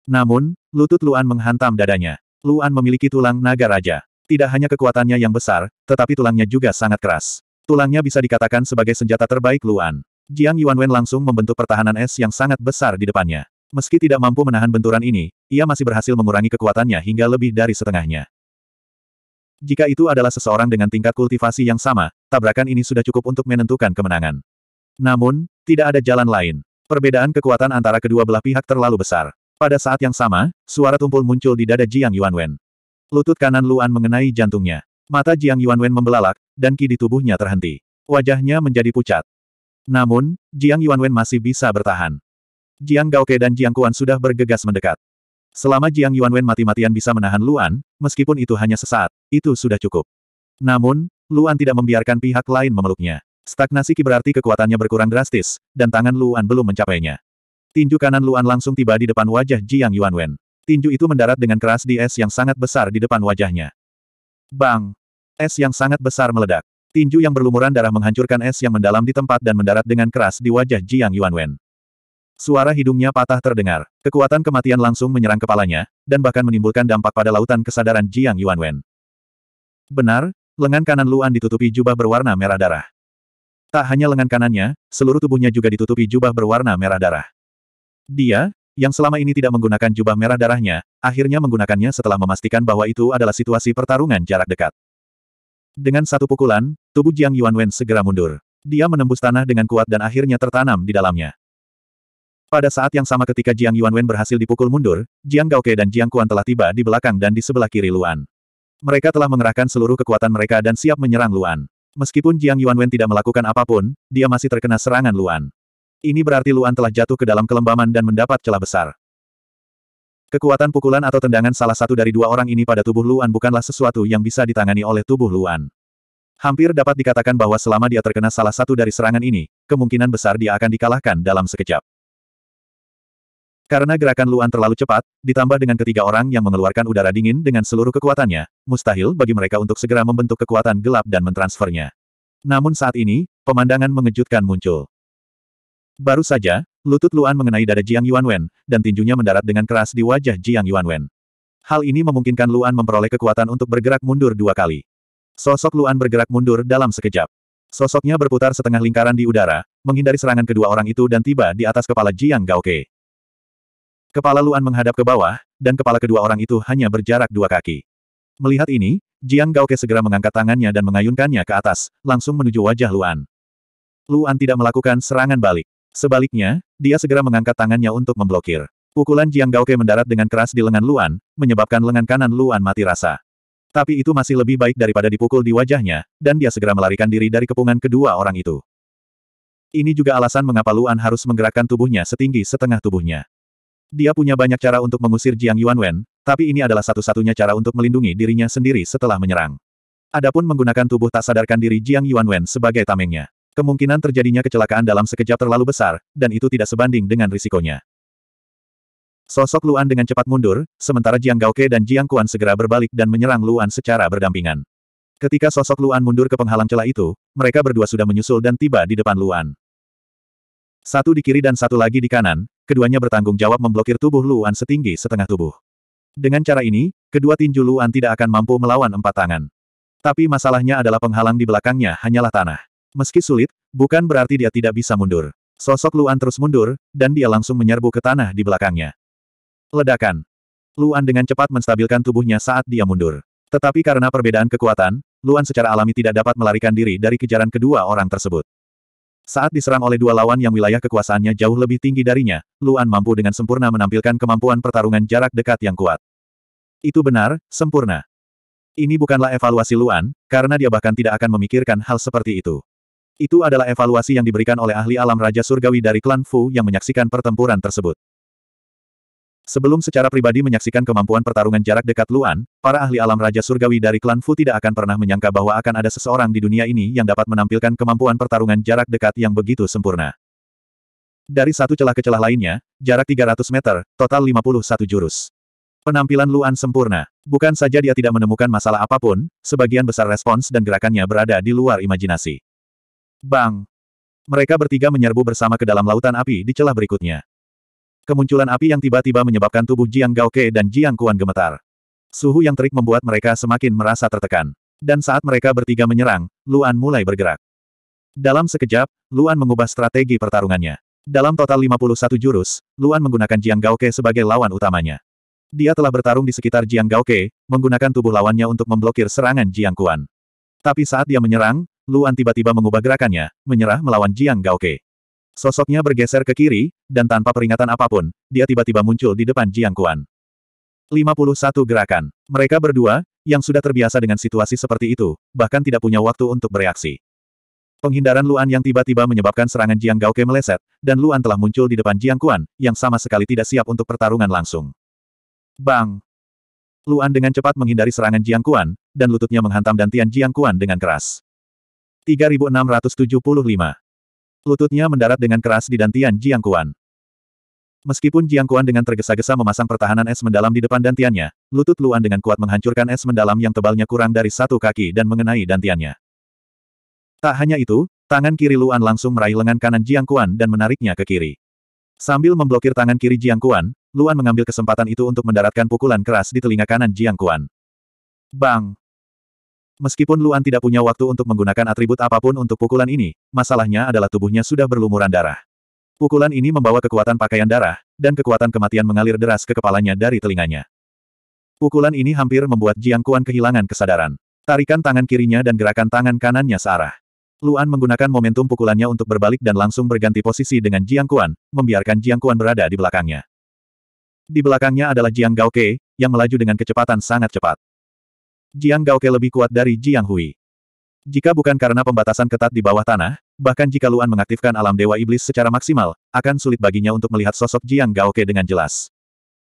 Namun, lutut Luan menghantam dadanya. Luan memiliki tulang naga raja. Tidak hanya kekuatannya yang besar, tetapi tulangnya juga sangat keras. Tulangnya bisa dikatakan sebagai senjata terbaik Luan. Jiang Yuanwen langsung membentuk pertahanan es yang sangat besar di depannya. Meski tidak mampu menahan benturan ini, ia masih berhasil mengurangi kekuatannya hingga lebih dari setengahnya. Jika itu adalah seseorang dengan tingkat kultivasi yang sama, tabrakan ini sudah cukup untuk menentukan kemenangan. Namun, tidak ada jalan lain. Perbedaan kekuatan antara kedua belah pihak terlalu besar. Pada saat yang sama, suara tumpul muncul di dada Jiang Yuanwen. Lutut kanan Luan mengenai jantungnya. Mata Jiang Yuanwen membelalak, dan ki di tubuhnya terhenti. Wajahnya menjadi pucat. Namun, Jiang Yuanwen masih bisa bertahan. Jiang Gaoke dan Jiang Kuan sudah bergegas mendekat. Selama Jiang Yuanwen mati-matian bisa menahan Luan, meskipun itu hanya sesaat, itu sudah cukup. Namun, Luan tidak membiarkan pihak lain memeluknya. Stagnasi Ki berarti kekuatannya berkurang drastis, dan tangan Luan belum mencapainya. Tinju kanan Luan langsung tiba di depan wajah Jiang Yuanwen. Tinju itu mendarat dengan keras di es yang sangat besar di depan wajahnya. Bang! Es yang sangat besar meledak. Tinju yang berlumuran darah menghancurkan es yang mendalam di tempat dan mendarat dengan keras di wajah Jiang Yuanwen. Suara hidungnya patah terdengar. Kekuatan kematian langsung menyerang kepalanya, dan bahkan menimbulkan dampak pada lautan kesadaran Jiang Yuanwen. Benar, lengan kanan Luan ditutupi jubah berwarna merah darah. Tak hanya lengan kanannya, seluruh tubuhnya juga ditutupi jubah berwarna merah darah. Dia, yang selama ini tidak menggunakan jubah merah darahnya, akhirnya menggunakannya setelah memastikan bahwa itu adalah situasi pertarungan jarak dekat. Dengan satu pukulan, tubuh Jiang Yuanwen segera mundur. Dia menembus tanah dengan kuat dan akhirnya tertanam di dalamnya. Pada saat yang sama ketika Jiang Yuanwen berhasil dipukul mundur, Jiang Gaoke dan Jiang Kuan telah tiba di belakang dan di sebelah kiri Luan. Mereka telah mengerahkan seluruh kekuatan mereka dan siap menyerang Luan. Meskipun Jiang Yuanwen tidak melakukan apapun, dia masih terkena serangan Luan. Ini berarti Luan telah jatuh ke dalam kelembaman dan mendapat celah besar. Kekuatan pukulan atau tendangan salah satu dari dua orang ini pada tubuh Luan bukanlah sesuatu yang bisa ditangani oleh tubuh Luan. Hampir dapat dikatakan bahwa selama dia terkena salah satu dari serangan ini, kemungkinan besar dia akan dikalahkan dalam sekejap. Karena gerakan Luan terlalu cepat, ditambah dengan ketiga orang yang mengeluarkan udara dingin dengan seluruh kekuatannya, mustahil bagi mereka untuk segera membentuk kekuatan gelap dan mentransfernya. Namun saat ini, pemandangan mengejutkan muncul. Baru saja, Lutut Luan mengenai dada Jiang Yuanwen, dan tinjunya mendarat dengan keras di wajah Jiang Yuanwen. Hal ini memungkinkan Luan memperoleh kekuatan untuk bergerak mundur dua kali. Sosok Luan bergerak mundur dalam sekejap. Sosoknya berputar setengah lingkaran di udara, menghindari serangan kedua orang itu dan tiba di atas kepala Jiang Gaoke. Kepala Luan menghadap ke bawah, dan kepala kedua orang itu hanya berjarak dua kaki. Melihat ini, Jiang Gaoke segera mengangkat tangannya dan mengayunkannya ke atas, langsung menuju wajah Luan. Luan tidak melakukan serangan balik. Sebaliknya, dia segera mengangkat tangannya untuk memblokir. Pukulan Jiang Gaoke mendarat dengan keras di lengan Luan, menyebabkan lengan kanan Luan mati rasa. Tapi itu masih lebih baik daripada dipukul di wajahnya, dan dia segera melarikan diri dari kepungan kedua orang itu. Ini juga alasan mengapa Luan harus menggerakkan tubuhnya setinggi setengah tubuhnya. Dia punya banyak cara untuk mengusir Jiang Yuanwen, tapi ini adalah satu-satunya cara untuk melindungi dirinya sendiri setelah menyerang. Adapun menggunakan tubuh tak sadarkan diri Jiang Yuanwen sebagai tamengnya. Kemungkinan terjadinya kecelakaan dalam sekejap terlalu besar, dan itu tidak sebanding dengan risikonya. Sosok Luan dengan cepat mundur, sementara Jiang Gaoke dan Jiang Kuan segera berbalik dan menyerang Luan secara berdampingan. Ketika sosok Luan mundur ke penghalang celah itu, mereka berdua sudah menyusul dan tiba di depan Luan. Satu di kiri dan satu lagi di kanan, keduanya bertanggung jawab memblokir tubuh Luan setinggi setengah tubuh. Dengan cara ini, kedua tinju Luan tidak akan mampu melawan empat tangan. Tapi masalahnya adalah penghalang di belakangnya hanyalah tanah. Meski sulit, bukan berarti dia tidak bisa mundur. Sosok Luan terus mundur, dan dia langsung menyerbu ke tanah di belakangnya. Ledakan. Luan dengan cepat menstabilkan tubuhnya saat dia mundur. Tetapi karena perbedaan kekuatan, Luan secara alami tidak dapat melarikan diri dari kejaran kedua orang tersebut. Saat diserang oleh dua lawan yang wilayah kekuasaannya jauh lebih tinggi darinya, Luan mampu dengan sempurna menampilkan kemampuan pertarungan jarak dekat yang kuat. Itu benar, sempurna. Ini bukanlah evaluasi Luan, karena dia bahkan tidak akan memikirkan hal seperti itu. Itu adalah evaluasi yang diberikan oleh ahli alam Raja Surgawi dari klan Fu yang menyaksikan pertempuran tersebut. Sebelum secara pribadi menyaksikan kemampuan pertarungan jarak dekat Luan, para ahli alam Raja Surgawi dari klan Fu tidak akan pernah menyangka bahwa akan ada seseorang di dunia ini yang dapat menampilkan kemampuan pertarungan jarak dekat yang begitu sempurna. Dari satu celah ke celah lainnya, jarak 300 meter, total 51 jurus. Penampilan Luan sempurna. Bukan saja dia tidak menemukan masalah apapun, sebagian besar respons dan gerakannya berada di luar imajinasi. Bang! Mereka bertiga menyerbu bersama ke dalam lautan api di celah berikutnya. Kemunculan api yang tiba-tiba menyebabkan tubuh Jiang Gaoke dan Jiang Kuan gemetar. Suhu yang terik membuat mereka semakin merasa tertekan. Dan saat mereka bertiga menyerang, Luan mulai bergerak. Dalam sekejap, Luan mengubah strategi pertarungannya. Dalam total 51 jurus, Luan menggunakan Jiang Gaoke sebagai lawan utamanya. Dia telah bertarung di sekitar Jiang Gaoke, menggunakan tubuh lawannya untuk memblokir serangan Jiang Kuan. Tapi saat dia menyerang, Luan tiba-tiba mengubah gerakannya, menyerah melawan Jiang Gaoke. Sosoknya bergeser ke kiri, dan tanpa peringatan apapun, dia tiba-tiba muncul di depan Jiang Kuan. 51 gerakan. Mereka berdua, yang sudah terbiasa dengan situasi seperti itu, bahkan tidak punya waktu untuk bereaksi. Penghindaran Luan yang tiba-tiba menyebabkan serangan Jiang Gaoke meleset, dan Luan telah muncul di depan Jiang Kuan, yang sama sekali tidak siap untuk pertarungan langsung. Bang! Luan dengan cepat menghindari serangan Jiang Kuan, dan lututnya menghantam dantian Jiang Kuan dengan keras. 3675. Lututnya mendarat dengan keras di dantian Jiang Kuan. Meskipun Jiang Kuan dengan tergesa-gesa memasang pertahanan es mendalam di depan dantiannya, lutut Luan dengan kuat menghancurkan es mendalam yang tebalnya kurang dari satu kaki dan mengenai dantiannya. Tak hanya itu, tangan kiri Luan langsung meraih lengan kanan Jiang Kuan dan menariknya ke kiri. Sambil memblokir tangan kiri Jiang Kuan, Luan mengambil kesempatan itu untuk mendaratkan pukulan keras di telinga kanan Jiang Kuan. Bang! Meskipun Luan tidak punya waktu untuk menggunakan atribut apapun untuk pukulan ini, masalahnya adalah tubuhnya sudah berlumuran darah. Pukulan ini membawa kekuatan pakaian darah, dan kekuatan kematian mengalir deras ke kepalanya dari telinganya. Pukulan ini hampir membuat Jiang Kuan kehilangan kesadaran. Tarikan tangan kirinya dan gerakan tangan kanannya searah. Luan menggunakan momentum pukulannya untuk berbalik dan langsung berganti posisi dengan Jiang Kuan, membiarkan Jiang Kuan berada di belakangnya. Di belakangnya adalah Jiang Gaoke, yang melaju dengan kecepatan sangat cepat. Jiang Gaoke lebih kuat dari Jiang Hui. Jika bukan karena pembatasan ketat di bawah tanah, bahkan jika Luan mengaktifkan alam Dewa Iblis secara maksimal, akan sulit baginya untuk melihat sosok Jiang Gaoke dengan jelas.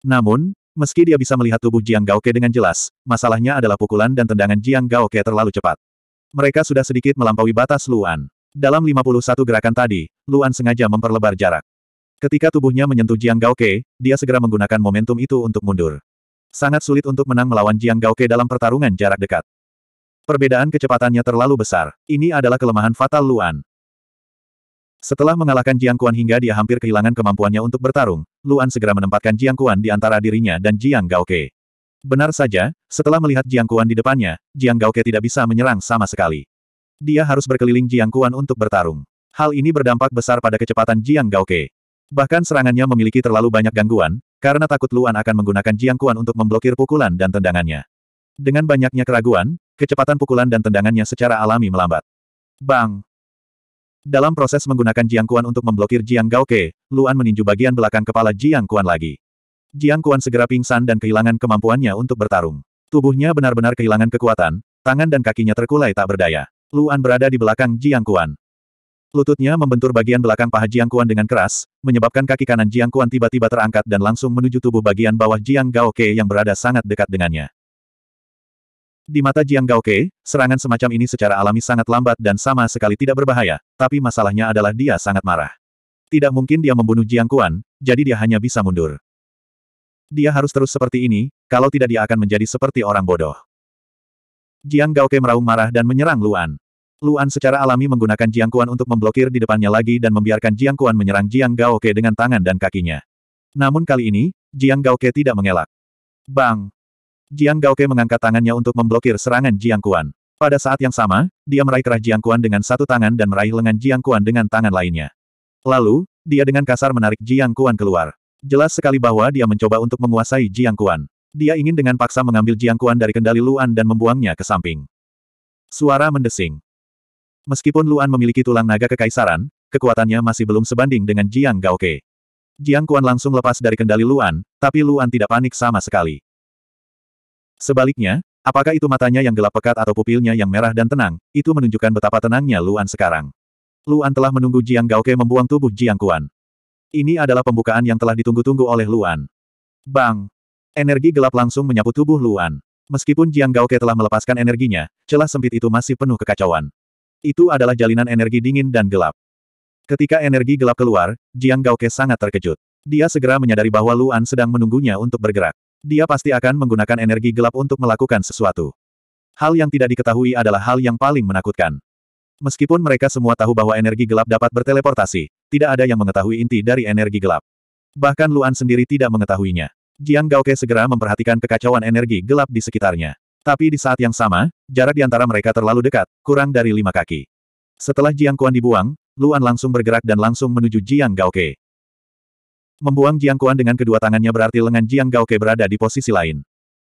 Namun, meski dia bisa melihat tubuh Jiang Gaoke dengan jelas, masalahnya adalah pukulan dan tendangan Jiang Gaoke terlalu cepat. Mereka sudah sedikit melampaui batas Luan. Dalam 51 gerakan tadi, Luan sengaja memperlebar jarak. Ketika tubuhnya menyentuh Jiang Gaoke, dia segera menggunakan momentum itu untuk mundur. Sangat sulit untuk menang melawan Jiang Gaoke dalam pertarungan jarak dekat. Perbedaan kecepatannya terlalu besar. Ini adalah kelemahan fatal Luan. Setelah mengalahkan Jiang Kuan hingga dia hampir kehilangan kemampuannya untuk bertarung, Luan segera menempatkan Jiang Kuan di antara dirinya dan Jiang Gaoke. Benar saja, setelah melihat Jiang Kuan di depannya, Jiang Gaoke tidak bisa menyerang sama sekali. Dia harus berkeliling Jiang Kuan untuk bertarung. Hal ini berdampak besar pada kecepatan Jiang Gaoke. Bahkan serangannya memiliki terlalu banyak gangguan, karena takut Luan akan menggunakan Jiang Kuan untuk memblokir pukulan dan tendangannya. Dengan banyaknya keraguan, kecepatan pukulan dan tendangannya secara alami melambat. Bang! Dalam proses menggunakan Jiang Kuan untuk memblokir Jiang Gaoke, Luan meninju bagian belakang kepala Jiang Kuan lagi. Jiang Kuan segera pingsan dan kehilangan kemampuannya untuk bertarung. Tubuhnya benar-benar kehilangan kekuatan, tangan dan kakinya terkulai tak berdaya. Luan berada di belakang Jiang Kuan. Lututnya membentur bagian belakang paha Jiang Kuan dengan keras, menyebabkan kaki kanan Jiang Kuan tiba-tiba terangkat dan langsung menuju tubuh bagian bawah Jiang Gaoke yang berada sangat dekat dengannya. Di mata Jiang Gaoke, serangan semacam ini secara alami sangat lambat dan sama sekali tidak berbahaya, tapi masalahnya adalah dia sangat marah. Tidak mungkin dia membunuh Jiang Kuan, jadi dia hanya bisa mundur. Dia harus terus seperti ini, kalau tidak dia akan menjadi seperti orang bodoh. Jiang Gaoke meraung marah dan menyerang Luan. Luan secara alami menggunakan Jiang Kuan untuk memblokir di depannya lagi dan membiarkan Jiang Kuan menyerang Jiang Gaoke dengan tangan dan kakinya. Namun kali ini, Jiang Gaoke tidak mengelak. Bang! Jiang Gaoke mengangkat tangannya untuk memblokir serangan Jiang Kuan. Pada saat yang sama, dia meraih kerah Jiang Kuan dengan satu tangan dan meraih lengan Jiang Kuan dengan tangan lainnya. Lalu, dia dengan kasar menarik Jiang Kuan keluar. Jelas sekali bahwa dia mencoba untuk menguasai Jiang Kuan. Dia ingin dengan paksa mengambil Jiang Kuan dari kendali Luan dan membuangnya ke samping. Suara mendesing. Meskipun Luan memiliki tulang naga kekaisaran, kekuatannya masih belum sebanding dengan Jiang Gaoke. Jiang Kuan langsung lepas dari kendali Luan, tapi Luan tidak panik sama sekali. Sebaliknya, apakah itu matanya yang gelap pekat atau pupilnya yang merah dan tenang, itu menunjukkan betapa tenangnya Luan sekarang. Luan telah menunggu Jiang Gaoke membuang tubuh Jiang Kuan. Ini adalah pembukaan yang telah ditunggu-tunggu oleh Luan. Bang! Energi gelap langsung menyapu tubuh Luan. Meskipun Jiang Gaoke telah melepaskan energinya, celah sempit itu masih penuh kekacauan. Itu adalah jalinan energi dingin dan gelap. Ketika energi gelap keluar, Jiang Gaoke sangat terkejut. Dia segera menyadari bahwa Luan sedang menunggunya untuk bergerak. Dia pasti akan menggunakan energi gelap untuk melakukan sesuatu. Hal yang tidak diketahui adalah hal yang paling menakutkan. Meskipun mereka semua tahu bahwa energi gelap dapat berteleportasi, tidak ada yang mengetahui inti dari energi gelap. Bahkan Luan sendiri tidak mengetahuinya. Jiang Gaoke segera memperhatikan kekacauan energi gelap di sekitarnya. Tapi di saat yang sama, jarak di antara mereka terlalu dekat, kurang dari lima kaki. Setelah Jiang Kuan dibuang, Luan langsung bergerak dan langsung menuju Jiang Gaoke. Membuang Jiang Kuan dengan kedua tangannya berarti lengan Jiang Gaoke berada di posisi lain.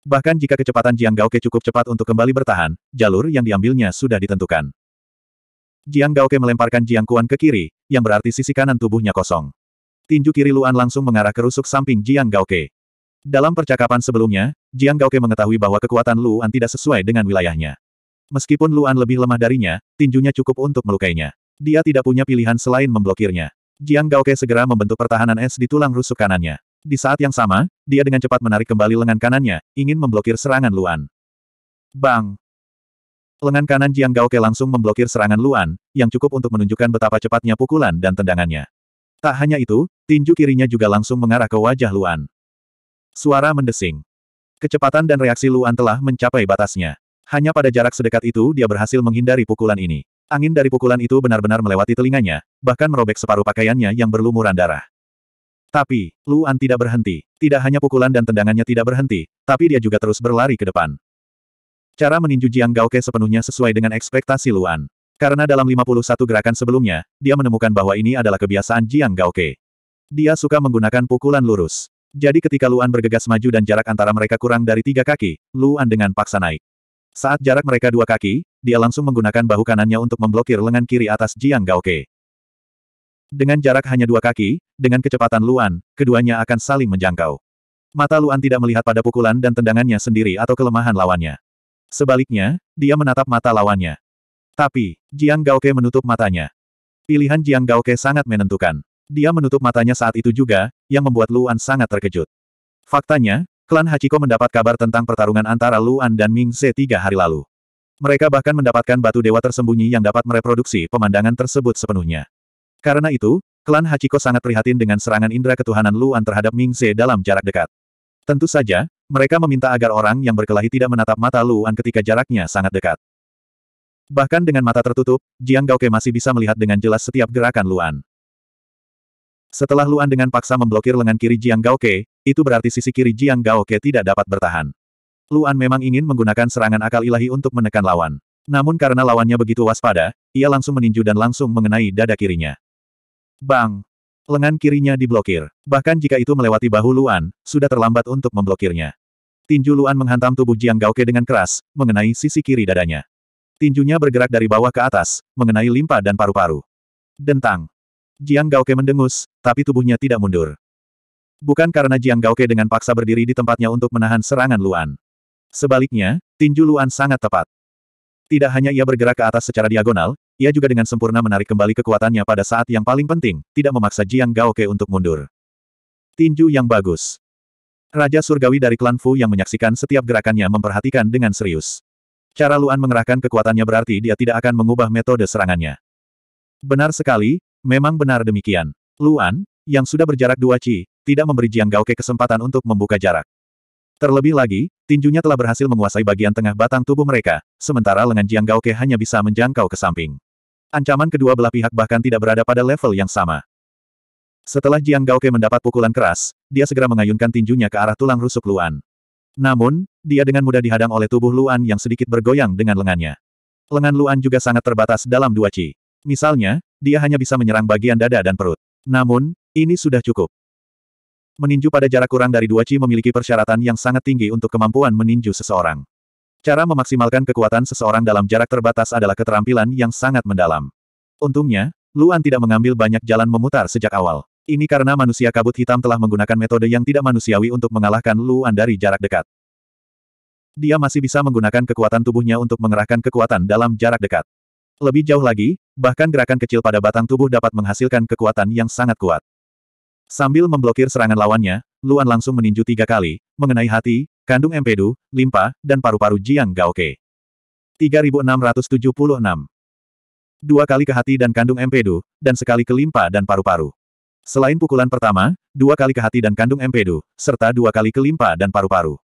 Bahkan jika kecepatan Jiang Gaoke cukup cepat untuk kembali bertahan, jalur yang diambilnya sudah ditentukan. Jiang Gaoke melemparkan Jiang Kuan ke kiri, yang berarti sisi kanan tubuhnya kosong. Tinju kiri Luan langsung mengarah ke rusuk samping Jiang Gaoke. Dalam percakapan sebelumnya, Jiang Gaoke mengetahui bahwa kekuatan Luan tidak sesuai dengan wilayahnya. Meskipun Luan lebih lemah darinya, tinjunya cukup untuk melukainya. Dia tidak punya pilihan selain memblokirnya. Jiang Gaoke segera membentuk pertahanan es di tulang rusuk kanannya. Di saat yang sama, dia dengan cepat menarik kembali lengan kanannya, ingin memblokir serangan Luan. Bang! Lengan kanan Jiang Gaoke langsung memblokir serangan Luan, yang cukup untuk menunjukkan betapa cepatnya pukulan dan tendangannya. Tak hanya itu, tinju kirinya juga langsung mengarah ke wajah Luan. Suara mendesing. Kecepatan dan reaksi Luan telah mencapai batasnya. Hanya pada jarak sedekat itu dia berhasil menghindari pukulan ini. Angin dari pukulan itu benar-benar melewati telinganya, bahkan merobek separuh pakaiannya yang berlumuran darah. Tapi, Luan tidak berhenti. Tidak hanya pukulan dan tendangannya tidak berhenti, tapi dia juga terus berlari ke depan. Cara meninju Jiang Gaoke sepenuhnya sesuai dengan ekspektasi Luan. Karena dalam 51 gerakan sebelumnya, dia menemukan bahwa ini adalah kebiasaan Jiang Gaoke. Dia suka menggunakan pukulan lurus. Jadi ketika Luan bergegas maju dan jarak antara mereka kurang dari tiga kaki, Luan dengan paksa naik. Saat jarak mereka dua kaki, dia langsung menggunakan bahu kanannya untuk memblokir lengan kiri atas Jiang Gaoke. Dengan jarak hanya dua kaki, dengan kecepatan Luan, keduanya akan saling menjangkau. Mata Luan tidak melihat pada pukulan dan tendangannya sendiri atau kelemahan lawannya. Sebaliknya, dia menatap mata lawannya. Tapi, Jiang Gaoke menutup matanya. Pilihan Jiang Gaoke sangat menentukan. Dia menutup matanya saat itu juga, yang membuat Luan sangat terkejut. Faktanya, klan Hachiko mendapat kabar tentang pertarungan antara Luan dan Ming Ze tiga hari lalu. Mereka bahkan mendapatkan batu dewa tersembunyi yang dapat mereproduksi pemandangan tersebut sepenuhnya. Karena itu, klan Hachiko sangat prihatin dengan serangan indera ketuhanan Luan terhadap Ming Ze dalam jarak dekat. Tentu saja, mereka meminta agar orang yang berkelahi tidak menatap mata Luan ketika jaraknya sangat dekat. Bahkan dengan mata tertutup, Jiang Gaoke masih bisa melihat dengan jelas setiap gerakan Luan. Setelah Luan dengan paksa memblokir lengan kiri Jiang Gaoke, itu berarti sisi kiri Jiang Gaoke tidak dapat bertahan. Luan memang ingin menggunakan serangan akal ilahi untuk menekan lawan. Namun karena lawannya begitu waspada, ia langsung meninju dan langsung mengenai dada kirinya. Bang! Lengan kirinya diblokir. Bahkan jika itu melewati bahu Luan, sudah terlambat untuk memblokirnya. Tinju Luan menghantam tubuh Jiang Gaoke dengan keras, mengenai sisi kiri dadanya. Tinjunya bergerak dari bawah ke atas, mengenai limpa dan paru-paru. Dentang. Jiang Gaoke mendengus, tapi tubuhnya tidak mundur. Bukan karena Jiang Gaoke dengan paksa berdiri di tempatnya untuk menahan serangan Luan. Sebaliknya, tinju Luan sangat tepat. Tidak hanya ia bergerak ke atas secara diagonal, ia juga dengan sempurna menarik kembali kekuatannya pada saat yang paling penting, tidak memaksa Jiang Gaoke untuk mundur. Tinju yang bagus. Raja Surgawi dari klan Fu yang menyaksikan setiap gerakannya memperhatikan dengan serius. Cara Luan mengerahkan kekuatannya berarti dia tidak akan mengubah metode serangannya. Benar sekali, Memang benar demikian. Luan, yang sudah berjarak dua ci, tidak memberi Jiang Gaoke kesempatan untuk membuka jarak. Terlebih lagi, tinjunya telah berhasil menguasai bagian tengah batang tubuh mereka, sementara lengan Jiang Gaoke hanya bisa menjangkau ke samping. Ancaman kedua belah pihak bahkan tidak berada pada level yang sama. Setelah Jiang Gaoke mendapat pukulan keras, dia segera mengayunkan tinjunya ke arah tulang rusuk Luan. Namun, dia dengan mudah dihadang oleh tubuh Luan yang sedikit bergoyang dengan lengannya. Lengan Luan juga sangat terbatas dalam dua ci. Misalnya, dia hanya bisa menyerang bagian dada dan perut. Namun, ini sudah cukup. Meninju pada jarak kurang dari dua chi memiliki persyaratan yang sangat tinggi untuk kemampuan meninju seseorang. Cara memaksimalkan kekuatan seseorang dalam jarak terbatas adalah keterampilan yang sangat mendalam. Untungnya, Luan tidak mengambil banyak jalan memutar sejak awal. Ini karena manusia kabut hitam telah menggunakan metode yang tidak manusiawi untuk mengalahkan Luan dari jarak dekat. Dia masih bisa menggunakan kekuatan tubuhnya untuk mengerahkan kekuatan dalam jarak dekat. Lebih jauh lagi, bahkan gerakan kecil pada batang tubuh dapat menghasilkan kekuatan yang sangat kuat. Sambil memblokir serangan lawannya, Luan langsung meninju tiga kali, mengenai hati, kandung empedu, limpa, dan paru-paru Jiang Gaoke. 3676 Dua kali ke hati dan kandung empedu, dan sekali ke limpa dan paru-paru. Selain pukulan pertama, dua kali ke hati dan kandung empedu, serta dua kali ke limpa dan paru-paru.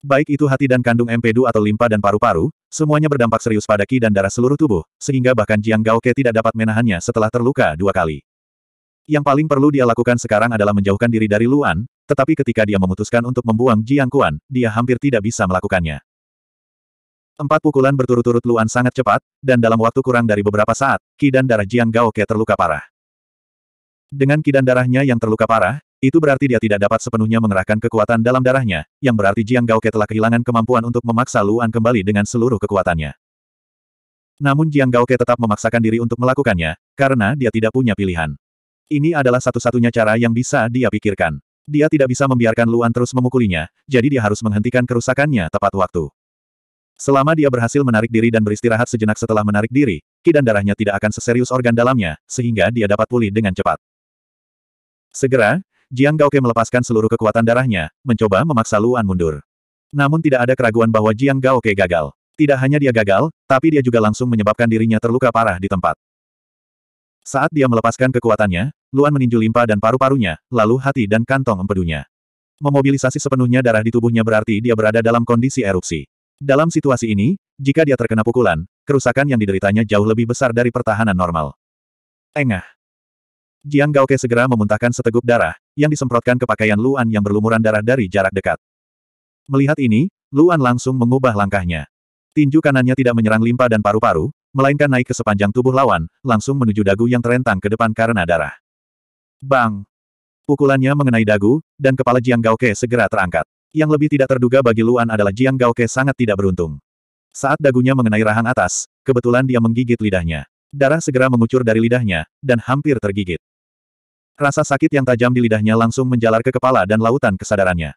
Baik itu hati dan kandung empedu atau limpa dan paru-paru, semuanya berdampak serius pada ki dan darah seluruh tubuh, sehingga bahkan Jiang Gaoke tidak dapat menahannya setelah terluka dua kali. Yang paling perlu dia lakukan sekarang adalah menjauhkan diri dari Luan, tetapi ketika dia memutuskan untuk membuang Jiang Kuan, dia hampir tidak bisa melakukannya. Empat pukulan berturut-turut Luan sangat cepat, dan dalam waktu kurang dari beberapa saat, ki dan darah Jiang Gaoke terluka parah. Dengan dan darahnya yang terluka parah, itu berarti dia tidak dapat sepenuhnya mengerahkan kekuatan dalam darahnya, yang berarti Jiang Gaoke telah kehilangan kemampuan untuk memaksa Luan kembali dengan seluruh kekuatannya. Namun Jiang Gaoke tetap memaksakan diri untuk melakukannya, karena dia tidak punya pilihan. Ini adalah satu-satunya cara yang bisa dia pikirkan. Dia tidak bisa membiarkan Luan terus memukulinya, jadi dia harus menghentikan kerusakannya tepat waktu. Selama dia berhasil menarik diri dan beristirahat sejenak setelah menarik diri, ki darahnya tidak akan seserius organ dalamnya, sehingga dia dapat pulih dengan cepat. Segera, Jiang Gaoke melepaskan seluruh kekuatan darahnya, mencoba memaksa Luan mundur. Namun tidak ada keraguan bahwa Jiang Gaoke gagal. Tidak hanya dia gagal, tapi dia juga langsung menyebabkan dirinya terluka parah di tempat. Saat dia melepaskan kekuatannya, Luan meninju limpa dan paru-parunya, lalu hati dan kantong empedunya. Memobilisasi sepenuhnya darah di tubuhnya berarti dia berada dalam kondisi erupsi. Dalam situasi ini, jika dia terkena pukulan, kerusakan yang dideritanya jauh lebih besar dari pertahanan normal. Engah. Jiang Gaoke segera memuntahkan seteguk darah, yang disemprotkan ke pakaian Luan yang berlumuran darah dari jarak dekat. Melihat ini, Luan langsung mengubah langkahnya. Tinju kanannya tidak menyerang limpa dan paru-paru, melainkan naik ke sepanjang tubuh lawan, langsung menuju dagu yang terentang ke depan karena darah. Bang! Pukulannya mengenai dagu, dan kepala Jiang Gaoke segera terangkat. Yang lebih tidak terduga bagi Luan adalah Jiang Gaoke sangat tidak beruntung. Saat dagunya mengenai rahang atas, kebetulan dia menggigit lidahnya. Darah segera mengucur dari lidahnya, dan hampir tergigit. Rasa sakit yang tajam di lidahnya langsung menjalar ke kepala dan lautan kesadarannya.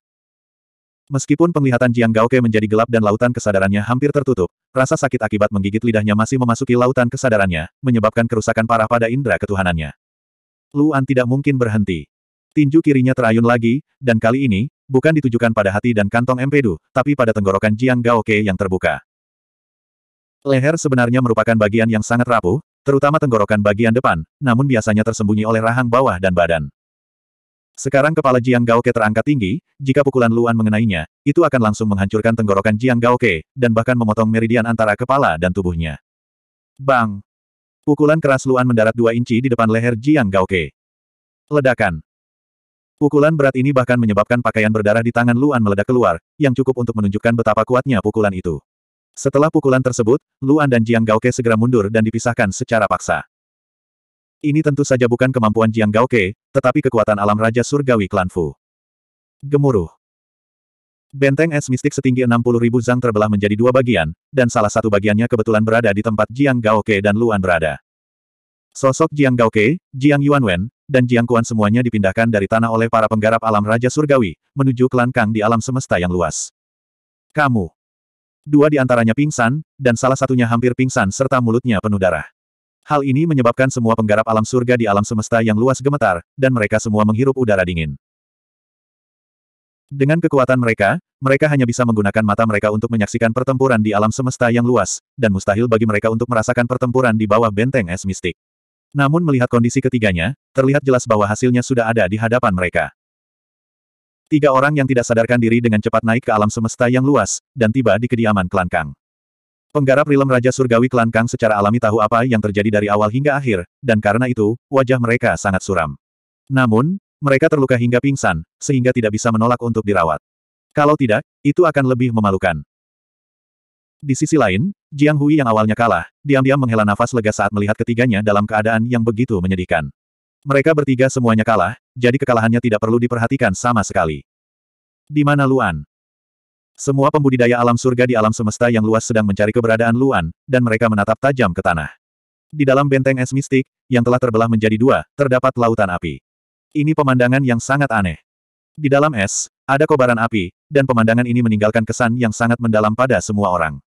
Meskipun penglihatan Jiang Gaoke menjadi gelap dan lautan kesadarannya hampir tertutup, rasa sakit akibat menggigit lidahnya masih memasuki lautan kesadarannya, menyebabkan kerusakan parah pada indera ketuhanannya. Luan tidak mungkin berhenti. Tinju kirinya terayun lagi, dan kali ini, bukan ditujukan pada hati dan kantong empedu, tapi pada tenggorokan Jiang Gaoke yang terbuka. Leher sebenarnya merupakan bagian yang sangat rapuh, terutama tenggorokan bagian depan, namun biasanya tersembunyi oleh rahang bawah dan badan. Sekarang kepala Jiang Gaoke terangkat tinggi, jika pukulan Luan mengenainya, itu akan langsung menghancurkan tenggorokan Jiang Gaoke, dan bahkan memotong meridian antara kepala dan tubuhnya. Bang! Pukulan keras Luan mendarat dua inci di depan leher Jiang Gaoke. Ledakan. Pukulan berat ini bahkan menyebabkan pakaian berdarah di tangan Luan meledak keluar, yang cukup untuk menunjukkan betapa kuatnya pukulan itu. Setelah pukulan tersebut, Luan dan Jiang Gaoke segera mundur dan dipisahkan secara paksa. Ini tentu saja bukan kemampuan Jiang Gaoke, tetapi kekuatan alam Raja Surgawi Klan Fu. Gemuruh. Benteng es mistik setinggi 60.000 zang terbelah menjadi dua bagian, dan salah satu bagiannya kebetulan berada di tempat Jiang Gaoke dan Luan berada. Sosok Jiang Gaoke, Jiang Yuanwen, dan Jiang Kuan semuanya dipindahkan dari tanah oleh para penggarap alam Raja Surgawi, menuju klan Kang di alam semesta yang luas. Kamu. Dua di antaranya pingsan, dan salah satunya hampir pingsan serta mulutnya penuh darah. Hal ini menyebabkan semua penggarap alam surga di alam semesta yang luas gemetar, dan mereka semua menghirup udara dingin. Dengan kekuatan mereka, mereka hanya bisa menggunakan mata mereka untuk menyaksikan pertempuran di alam semesta yang luas, dan mustahil bagi mereka untuk merasakan pertempuran di bawah benteng es mistik. Namun melihat kondisi ketiganya, terlihat jelas bahwa hasilnya sudah ada di hadapan mereka. Tiga orang yang tidak sadarkan diri dengan cepat naik ke alam semesta yang luas, dan tiba di kediaman klan Kang. Penggarap rilem Raja Surgawi klan Kang secara alami tahu apa yang terjadi dari awal hingga akhir, dan karena itu, wajah mereka sangat suram. Namun, mereka terluka hingga pingsan, sehingga tidak bisa menolak untuk dirawat. Kalau tidak, itu akan lebih memalukan. Di sisi lain, Jiang Hui yang awalnya kalah, diam-diam menghela nafas lega saat melihat ketiganya dalam keadaan yang begitu menyedihkan. Mereka bertiga semuanya kalah, jadi kekalahannya tidak perlu diperhatikan sama sekali. Di mana Luan? Semua pembudidaya alam surga di alam semesta yang luas sedang mencari keberadaan Luan, dan mereka menatap tajam ke tanah. Di dalam benteng es mistik, yang telah terbelah menjadi dua, terdapat lautan api. Ini pemandangan yang sangat aneh. Di dalam es, ada kobaran api, dan pemandangan ini meninggalkan kesan yang sangat mendalam pada semua orang.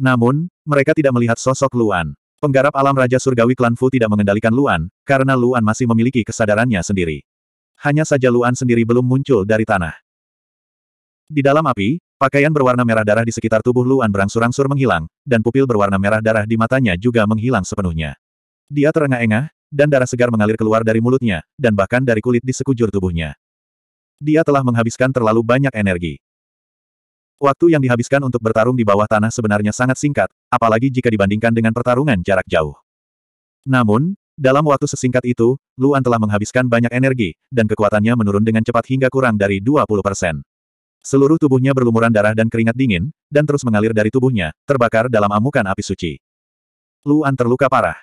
Namun, mereka tidak melihat sosok Luan. Penggarap alam Raja Surgawi Klan Fu tidak mengendalikan Luan, karena Luan masih memiliki kesadarannya sendiri. Hanya saja Luan sendiri belum muncul dari tanah. Di dalam api, pakaian berwarna merah darah di sekitar tubuh Luan berangsur-angsur menghilang, dan pupil berwarna merah darah di matanya juga menghilang sepenuhnya. Dia terengah-engah, dan darah segar mengalir keluar dari mulutnya, dan bahkan dari kulit di sekujur tubuhnya. Dia telah menghabiskan terlalu banyak energi. Waktu yang dihabiskan untuk bertarung di bawah tanah sebenarnya sangat singkat, apalagi jika dibandingkan dengan pertarungan jarak jauh. Namun, dalam waktu sesingkat itu, Luan telah menghabiskan banyak energi, dan kekuatannya menurun dengan cepat hingga kurang dari 20 persen. Seluruh tubuhnya berlumuran darah dan keringat dingin, dan terus mengalir dari tubuhnya, terbakar dalam amukan api suci. Luan terluka parah.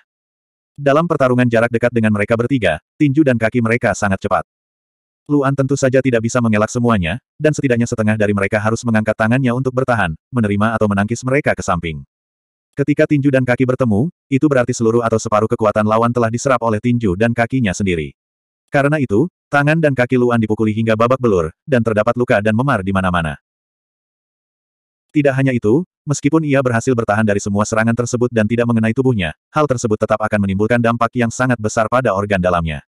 Dalam pertarungan jarak dekat dengan mereka bertiga, tinju dan kaki mereka sangat cepat. Luan tentu saja tidak bisa mengelak semuanya, dan setidaknya setengah dari mereka harus mengangkat tangannya untuk bertahan, menerima atau menangkis mereka ke samping. Ketika tinju dan kaki bertemu, itu berarti seluruh atau separuh kekuatan lawan telah diserap oleh tinju dan kakinya sendiri. Karena itu, tangan dan kaki Luan dipukuli hingga babak belur, dan terdapat luka dan memar di mana-mana. Tidak hanya itu, meskipun ia berhasil bertahan dari semua serangan tersebut dan tidak mengenai tubuhnya, hal tersebut tetap akan menimbulkan dampak yang sangat besar pada organ dalamnya.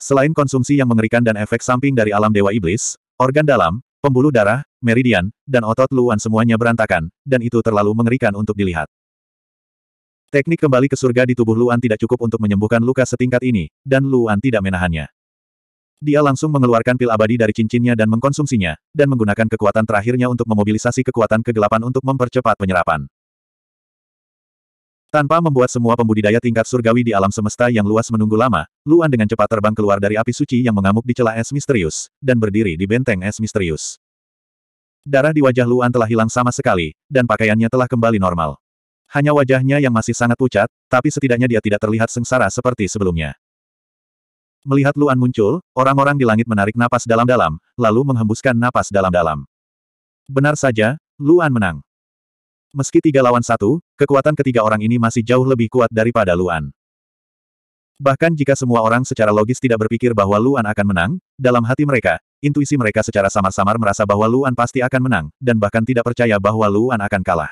Selain konsumsi yang mengerikan dan efek samping dari alam dewa iblis, organ dalam, pembuluh darah, meridian, dan otot luan semuanya berantakan, dan itu terlalu mengerikan untuk dilihat. Teknik kembali ke surga di tubuh Luan tidak cukup untuk menyembuhkan luka setingkat ini, dan Luan tidak menahannya. Dia langsung mengeluarkan pil abadi dari cincinnya dan mengkonsumsinya, dan menggunakan kekuatan terakhirnya untuk memobilisasi kekuatan kegelapan untuk mempercepat penyerapan. Tanpa membuat semua pembudidaya tingkat surgawi di alam semesta yang luas menunggu lama, Luan dengan cepat terbang keluar dari api suci yang mengamuk di celah es misterius, dan berdiri di benteng es misterius. Darah di wajah Luan telah hilang sama sekali, dan pakaiannya telah kembali normal. Hanya wajahnya yang masih sangat pucat, tapi setidaknya dia tidak terlihat sengsara seperti sebelumnya. Melihat Luan muncul, orang-orang di langit menarik napas dalam-dalam, lalu menghembuskan napas dalam-dalam. Benar saja, Luan menang. Meski tiga lawan satu, kekuatan ketiga orang ini masih jauh lebih kuat daripada Luan. Bahkan jika semua orang secara logis tidak berpikir bahwa Luan akan menang, dalam hati mereka, intuisi mereka secara samar-samar merasa bahwa Luan pasti akan menang, dan bahkan tidak percaya bahwa Luan akan kalah.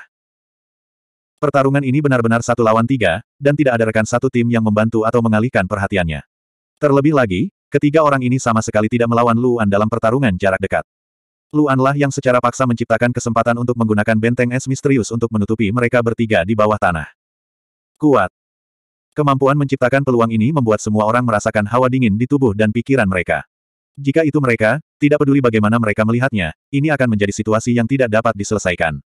Pertarungan ini benar-benar satu lawan tiga, dan tidak ada rekan satu tim yang membantu atau mengalihkan perhatiannya. Terlebih lagi, ketiga orang ini sama sekali tidak melawan Luan dalam pertarungan jarak dekat. Luanlah yang secara paksa menciptakan kesempatan untuk menggunakan benteng es misterius untuk menutupi mereka bertiga di bawah tanah. Kuat. Kemampuan menciptakan peluang ini membuat semua orang merasakan hawa dingin di tubuh dan pikiran mereka. Jika itu mereka, tidak peduli bagaimana mereka melihatnya, ini akan menjadi situasi yang tidak dapat diselesaikan.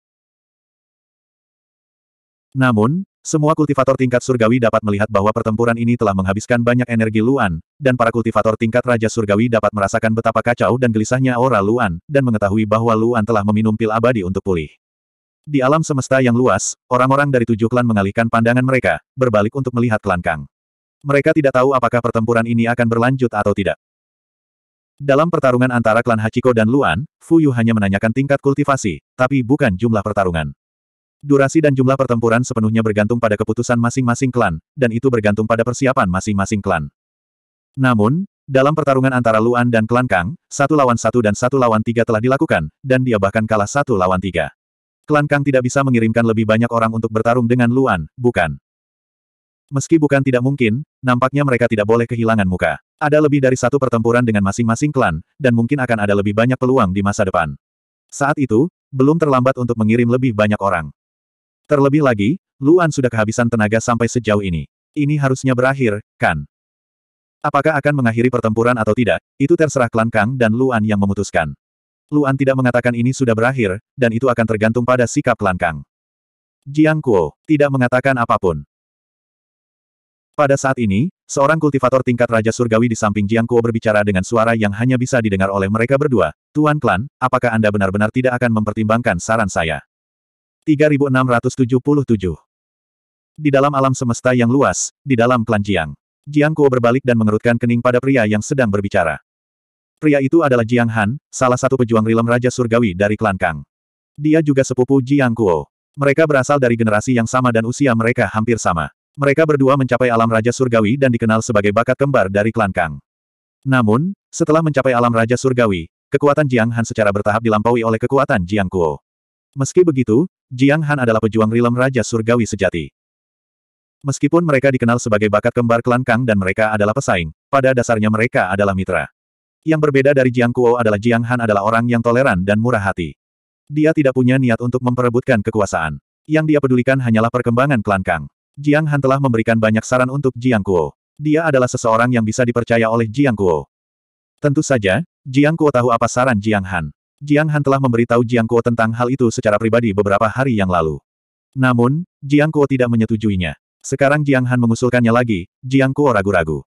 Namun, semua kultivator tingkat surgawi dapat melihat bahwa pertempuran ini telah menghabiskan banyak energi Luan, dan para kultivator tingkat Raja Surgawi dapat merasakan betapa kacau dan gelisahnya aura Luan, dan mengetahui bahwa Luan telah meminum pil abadi untuk pulih. Di alam semesta yang luas, orang-orang dari tujuh klan mengalihkan pandangan mereka, berbalik untuk melihat klan Kang. Mereka tidak tahu apakah pertempuran ini akan berlanjut atau tidak. Dalam pertarungan antara klan Hachiko dan Luan, Fuyu hanya menanyakan tingkat kultivasi, tapi bukan jumlah pertarungan. Durasi dan jumlah pertempuran sepenuhnya bergantung pada keputusan masing-masing klan, dan itu bergantung pada persiapan masing-masing klan. Namun, dalam pertarungan antara Luan dan klan Kang, satu lawan satu dan satu lawan tiga telah dilakukan, dan dia bahkan kalah satu lawan tiga. Klan Kang tidak bisa mengirimkan lebih banyak orang untuk bertarung dengan Luan, bukan? Meski bukan tidak mungkin, nampaknya mereka tidak boleh kehilangan muka. Ada lebih dari satu pertempuran dengan masing-masing klan, dan mungkin akan ada lebih banyak peluang di masa depan. Saat itu, belum terlambat untuk mengirim lebih banyak orang. Terlebih lagi, Luan sudah kehabisan tenaga sampai sejauh ini. Ini harusnya berakhir, kan? Apakah akan mengakhiri pertempuran atau tidak, itu terserah klan Kang dan Luan yang memutuskan. Luan tidak mengatakan ini sudah berakhir, dan itu akan tergantung pada sikap klan Kang. Jiang Kuo tidak mengatakan apapun. Pada saat ini, seorang kultivator tingkat Raja Surgawi di samping Jiang Kuo berbicara dengan suara yang hanya bisa didengar oleh mereka berdua. Tuan Klan, apakah Anda benar-benar tidak akan mempertimbangkan saran saya? 3677. Di dalam alam semesta yang luas, di dalam Klan Jiang Kuo berbalik dan mengerutkan kening pada pria yang sedang berbicara. Pria itu adalah Jiang Han, salah satu pejuang rilem Raja Surgawi dari klan Kang. Dia juga sepupu Jiang Kuo. Mereka berasal dari generasi yang sama dan usia mereka hampir sama. Mereka berdua mencapai alam Raja Surgawi dan dikenal sebagai bakat kembar dari klan Kang. Namun, setelah mencapai alam Raja Surgawi, kekuatan Jiang Han secara bertahap dilampaui oleh kekuatan Jiang Kuo. Meski begitu, Jiang Han adalah pejuang rilem Raja Surgawi sejati. Meskipun mereka dikenal sebagai bakat kembar klan Kang dan mereka adalah pesaing, pada dasarnya mereka adalah mitra. Yang berbeda dari Jiang Kuo adalah Jiang Han adalah orang yang toleran dan murah hati. Dia tidak punya niat untuk memperebutkan kekuasaan. Yang dia pedulikan hanyalah perkembangan klan Kang. Jiang Han telah memberikan banyak saran untuk Jiang Kuo. Dia adalah seseorang yang bisa dipercaya oleh Jiang Kuo. Tentu saja, Jiang Kuo tahu apa saran Jiang Han. Jiang Han telah memberitahu Jiang Kuo tentang hal itu secara pribadi beberapa hari yang lalu. Namun, Jiang Kuo tidak menyetujuinya. Sekarang Jiang Han mengusulkannya lagi, Jiang Kuo ragu-ragu.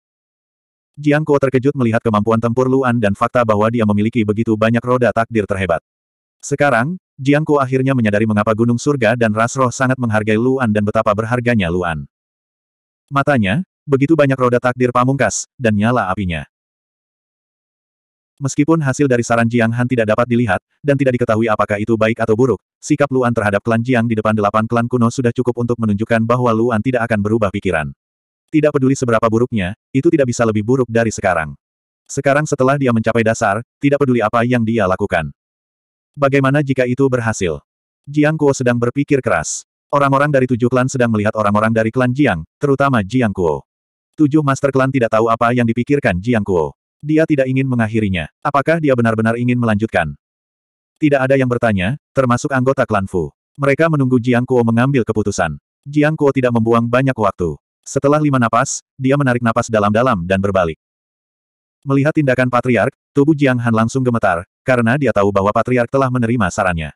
Jiang Kuo terkejut melihat kemampuan tempur Luan dan fakta bahwa dia memiliki begitu banyak roda takdir terhebat. Sekarang, Jiang Kuo akhirnya menyadari mengapa Gunung Surga dan Rasroh sangat menghargai Luan dan betapa berharganya Luan. Matanya, begitu banyak roda takdir pamungkas, dan nyala apinya. Meskipun hasil dari saran Jiang Han tidak dapat dilihat, dan tidak diketahui apakah itu baik atau buruk, sikap Luan terhadap klan Jiang di depan delapan klan kuno sudah cukup untuk menunjukkan bahwa Luan tidak akan berubah pikiran. Tidak peduli seberapa buruknya, itu tidak bisa lebih buruk dari sekarang. Sekarang setelah dia mencapai dasar, tidak peduli apa yang dia lakukan. Bagaimana jika itu berhasil? Jiang Kuo sedang berpikir keras. Orang-orang dari tujuh klan sedang melihat orang-orang dari klan Jiang, terutama Jiang Kuo. Tujuh master klan tidak tahu apa yang dipikirkan Jiang Kuo. Dia tidak ingin mengakhirinya. Apakah dia benar-benar ingin melanjutkan? Tidak ada yang bertanya, termasuk anggota klan Fu. Mereka menunggu Jiang Kuo mengambil keputusan. Jiang Kuo tidak membuang banyak waktu. Setelah lima napas, dia menarik napas dalam-dalam dan berbalik. Melihat tindakan Patriark, tubuh Jiang Han langsung gemetar, karena dia tahu bahwa Patriark telah menerima sarannya.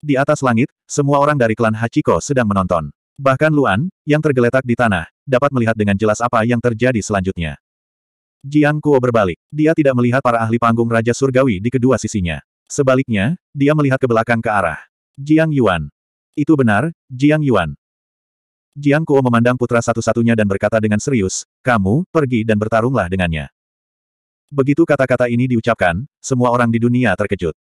Di atas langit, semua orang dari klan Hachiko sedang menonton. Bahkan Luan, yang tergeletak di tanah, dapat melihat dengan jelas apa yang terjadi selanjutnya. Jiang Kuo berbalik. Dia tidak melihat para ahli panggung Raja Surgawi di kedua sisinya. Sebaliknya, dia melihat ke belakang ke arah Jiang Yuan. Itu benar, Jiang Yuan. Jiang Kuo memandang putra satu-satunya dan berkata dengan serius, kamu, pergi dan bertarunglah dengannya. Begitu kata-kata ini diucapkan, semua orang di dunia terkejut.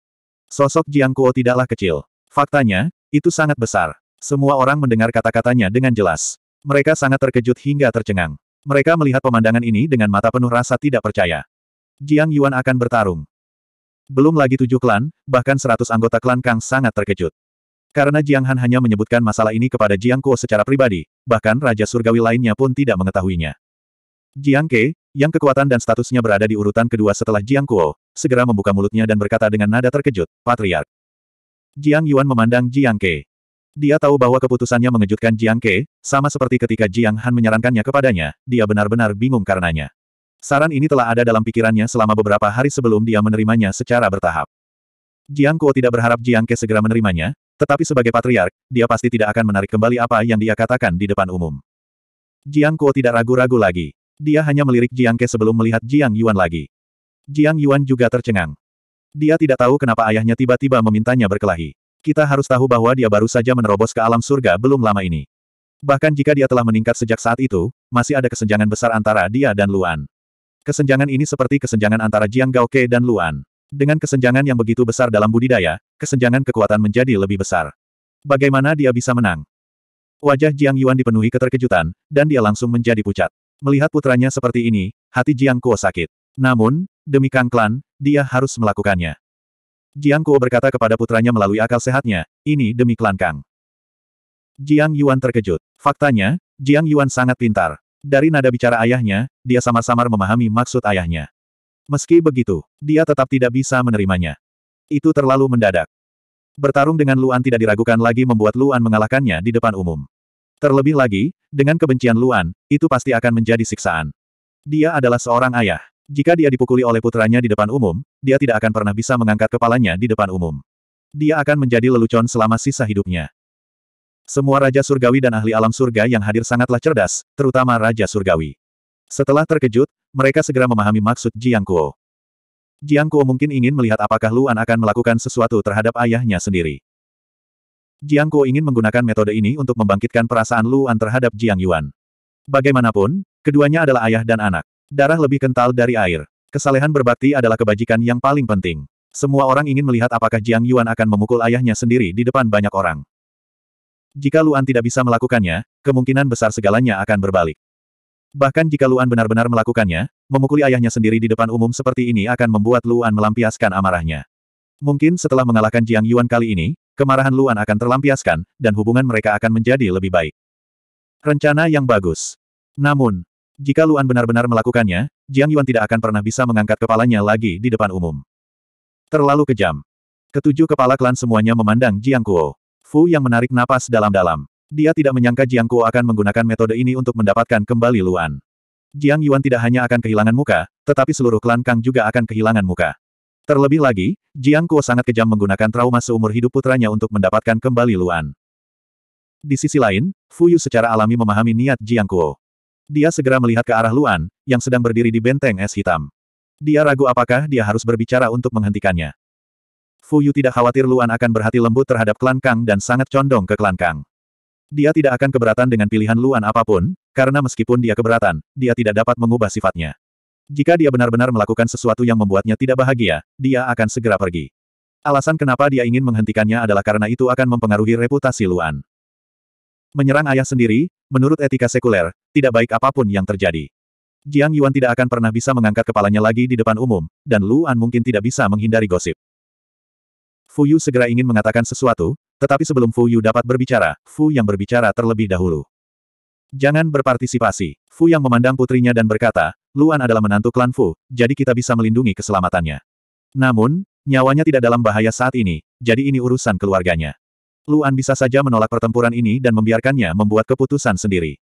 Sosok Jiang Kuo tidaklah kecil. Faktanya, itu sangat besar. Semua orang mendengar kata-katanya dengan jelas. Mereka sangat terkejut hingga tercengang. Mereka melihat pemandangan ini dengan mata penuh rasa tidak percaya. Jiang Yuan akan bertarung. Belum lagi tujuh klan, bahkan seratus anggota klan Kang sangat terkejut. Karena Jiang Han hanya menyebutkan masalah ini kepada Jiang Kuo secara pribadi, bahkan Raja Surgawi lainnya pun tidak mengetahuinya. Jiang Ke, yang kekuatan dan statusnya berada di urutan kedua setelah Jiang Kuo, segera membuka mulutnya dan berkata dengan nada terkejut, Patriark. Jiang Yuan memandang Jiang Ke. Dia tahu bahwa keputusannya mengejutkan Jiang Ke, sama seperti ketika Jiang Han menyarankannya kepadanya, dia benar-benar bingung karenanya. Saran ini telah ada dalam pikirannya selama beberapa hari sebelum dia menerimanya secara bertahap. Jiang Kuo tidak berharap Jiang Ke segera menerimanya, tetapi sebagai patriark, dia pasti tidak akan menarik kembali apa yang dia katakan di depan umum. Jiang Kuo tidak ragu-ragu lagi. Dia hanya melirik Jiang Ke sebelum melihat Jiang Yuan lagi. Jiang Yuan juga tercengang. Dia tidak tahu kenapa ayahnya tiba-tiba memintanya berkelahi. Kita harus tahu bahwa dia baru saja menerobos ke alam surga belum lama ini. Bahkan jika dia telah meningkat sejak saat itu, masih ada kesenjangan besar antara dia dan Luan. Kesenjangan ini seperti kesenjangan antara Jiang Gaoke dan Luan. Dengan kesenjangan yang begitu besar dalam budidaya, kesenjangan kekuatan menjadi lebih besar. Bagaimana dia bisa menang? Wajah Jiang Yuan dipenuhi keterkejutan, dan dia langsung menjadi pucat. Melihat putranya seperti ini, hati Jiang Kuo sakit. Namun, demi Kang Klan, dia harus melakukannya. Jiang Kuo berkata kepada putranya melalui akal sehatnya, ini demi klan Kang. Jiang Yuan terkejut. Faktanya, Jiang Yuan sangat pintar. Dari nada bicara ayahnya, dia samar-samar memahami maksud ayahnya. Meski begitu, dia tetap tidak bisa menerimanya. Itu terlalu mendadak. Bertarung dengan Luan tidak diragukan lagi membuat Luan mengalahkannya di depan umum. Terlebih lagi, dengan kebencian Luan, itu pasti akan menjadi siksaan. Dia adalah seorang ayah. Jika dia dipukuli oleh putranya di depan umum, dia tidak akan pernah bisa mengangkat kepalanya di depan umum. Dia akan menjadi lelucon selama sisa hidupnya. Semua Raja Surgawi dan ahli alam surga yang hadir sangatlah cerdas, terutama Raja Surgawi. Setelah terkejut, mereka segera memahami maksud Jiang Kuo. Jiang Kuo mungkin ingin melihat apakah Luan akan melakukan sesuatu terhadap ayahnya sendiri. Jiang Kuo ingin menggunakan metode ini untuk membangkitkan perasaan Luan terhadap Jiang Yuan. Bagaimanapun, keduanya adalah ayah dan anak. Darah lebih kental dari air. Kesalehan berbakti adalah kebajikan yang paling penting. Semua orang ingin melihat apakah Jiang Yuan akan memukul ayahnya sendiri di depan banyak orang. Jika Luan tidak bisa melakukannya, kemungkinan besar segalanya akan berbalik. Bahkan jika Luan benar-benar melakukannya, memukuli ayahnya sendiri di depan umum seperti ini akan membuat Luan melampiaskan amarahnya. Mungkin setelah mengalahkan Jiang Yuan kali ini, kemarahan Luan akan terlampiaskan, dan hubungan mereka akan menjadi lebih baik. Rencana yang bagus. Namun, jika Luan benar-benar melakukannya, Jiang Yuan tidak akan pernah bisa mengangkat kepalanya lagi di depan umum. Terlalu kejam. Ketujuh kepala klan semuanya memandang Jiang Kuo. Fu yang menarik napas dalam-dalam. Dia tidak menyangka Jiang Kuo akan menggunakan metode ini untuk mendapatkan kembali Luan. Jiang Yuan tidak hanya akan kehilangan muka, tetapi seluruh klan Kang juga akan kehilangan muka. Terlebih lagi, Jiang Kuo sangat kejam menggunakan trauma seumur hidup putranya untuk mendapatkan kembali Luan. Di sisi lain, Fu Yu secara alami memahami niat Jiang Kuo. Dia segera melihat ke arah Luan, yang sedang berdiri di benteng es hitam. Dia ragu apakah dia harus berbicara untuk menghentikannya. Fu Yu tidak khawatir Luan akan berhati lembut terhadap klan Kang dan sangat condong ke klan Kang. Dia tidak akan keberatan dengan pilihan Luan apapun, karena meskipun dia keberatan, dia tidak dapat mengubah sifatnya. Jika dia benar-benar melakukan sesuatu yang membuatnya tidak bahagia, dia akan segera pergi. Alasan kenapa dia ingin menghentikannya adalah karena itu akan mempengaruhi reputasi Luan. Menyerang ayah sendiri, menurut etika sekuler, tidak baik apapun yang terjadi. Jiang Yuan tidak akan pernah bisa mengangkat kepalanya lagi di depan umum, dan Luan mungkin tidak bisa menghindari gosip. Fu Yu segera ingin mengatakan sesuatu, tetapi sebelum Fu Yu dapat berbicara, Fu yang berbicara terlebih dahulu. Jangan berpartisipasi. Fu yang memandang putrinya dan berkata, Luan adalah menantu klan Fu, jadi kita bisa melindungi keselamatannya. Namun, nyawanya tidak dalam bahaya saat ini, jadi ini urusan keluarganya. Luan bisa saja menolak pertempuran ini dan membiarkannya membuat keputusan sendiri.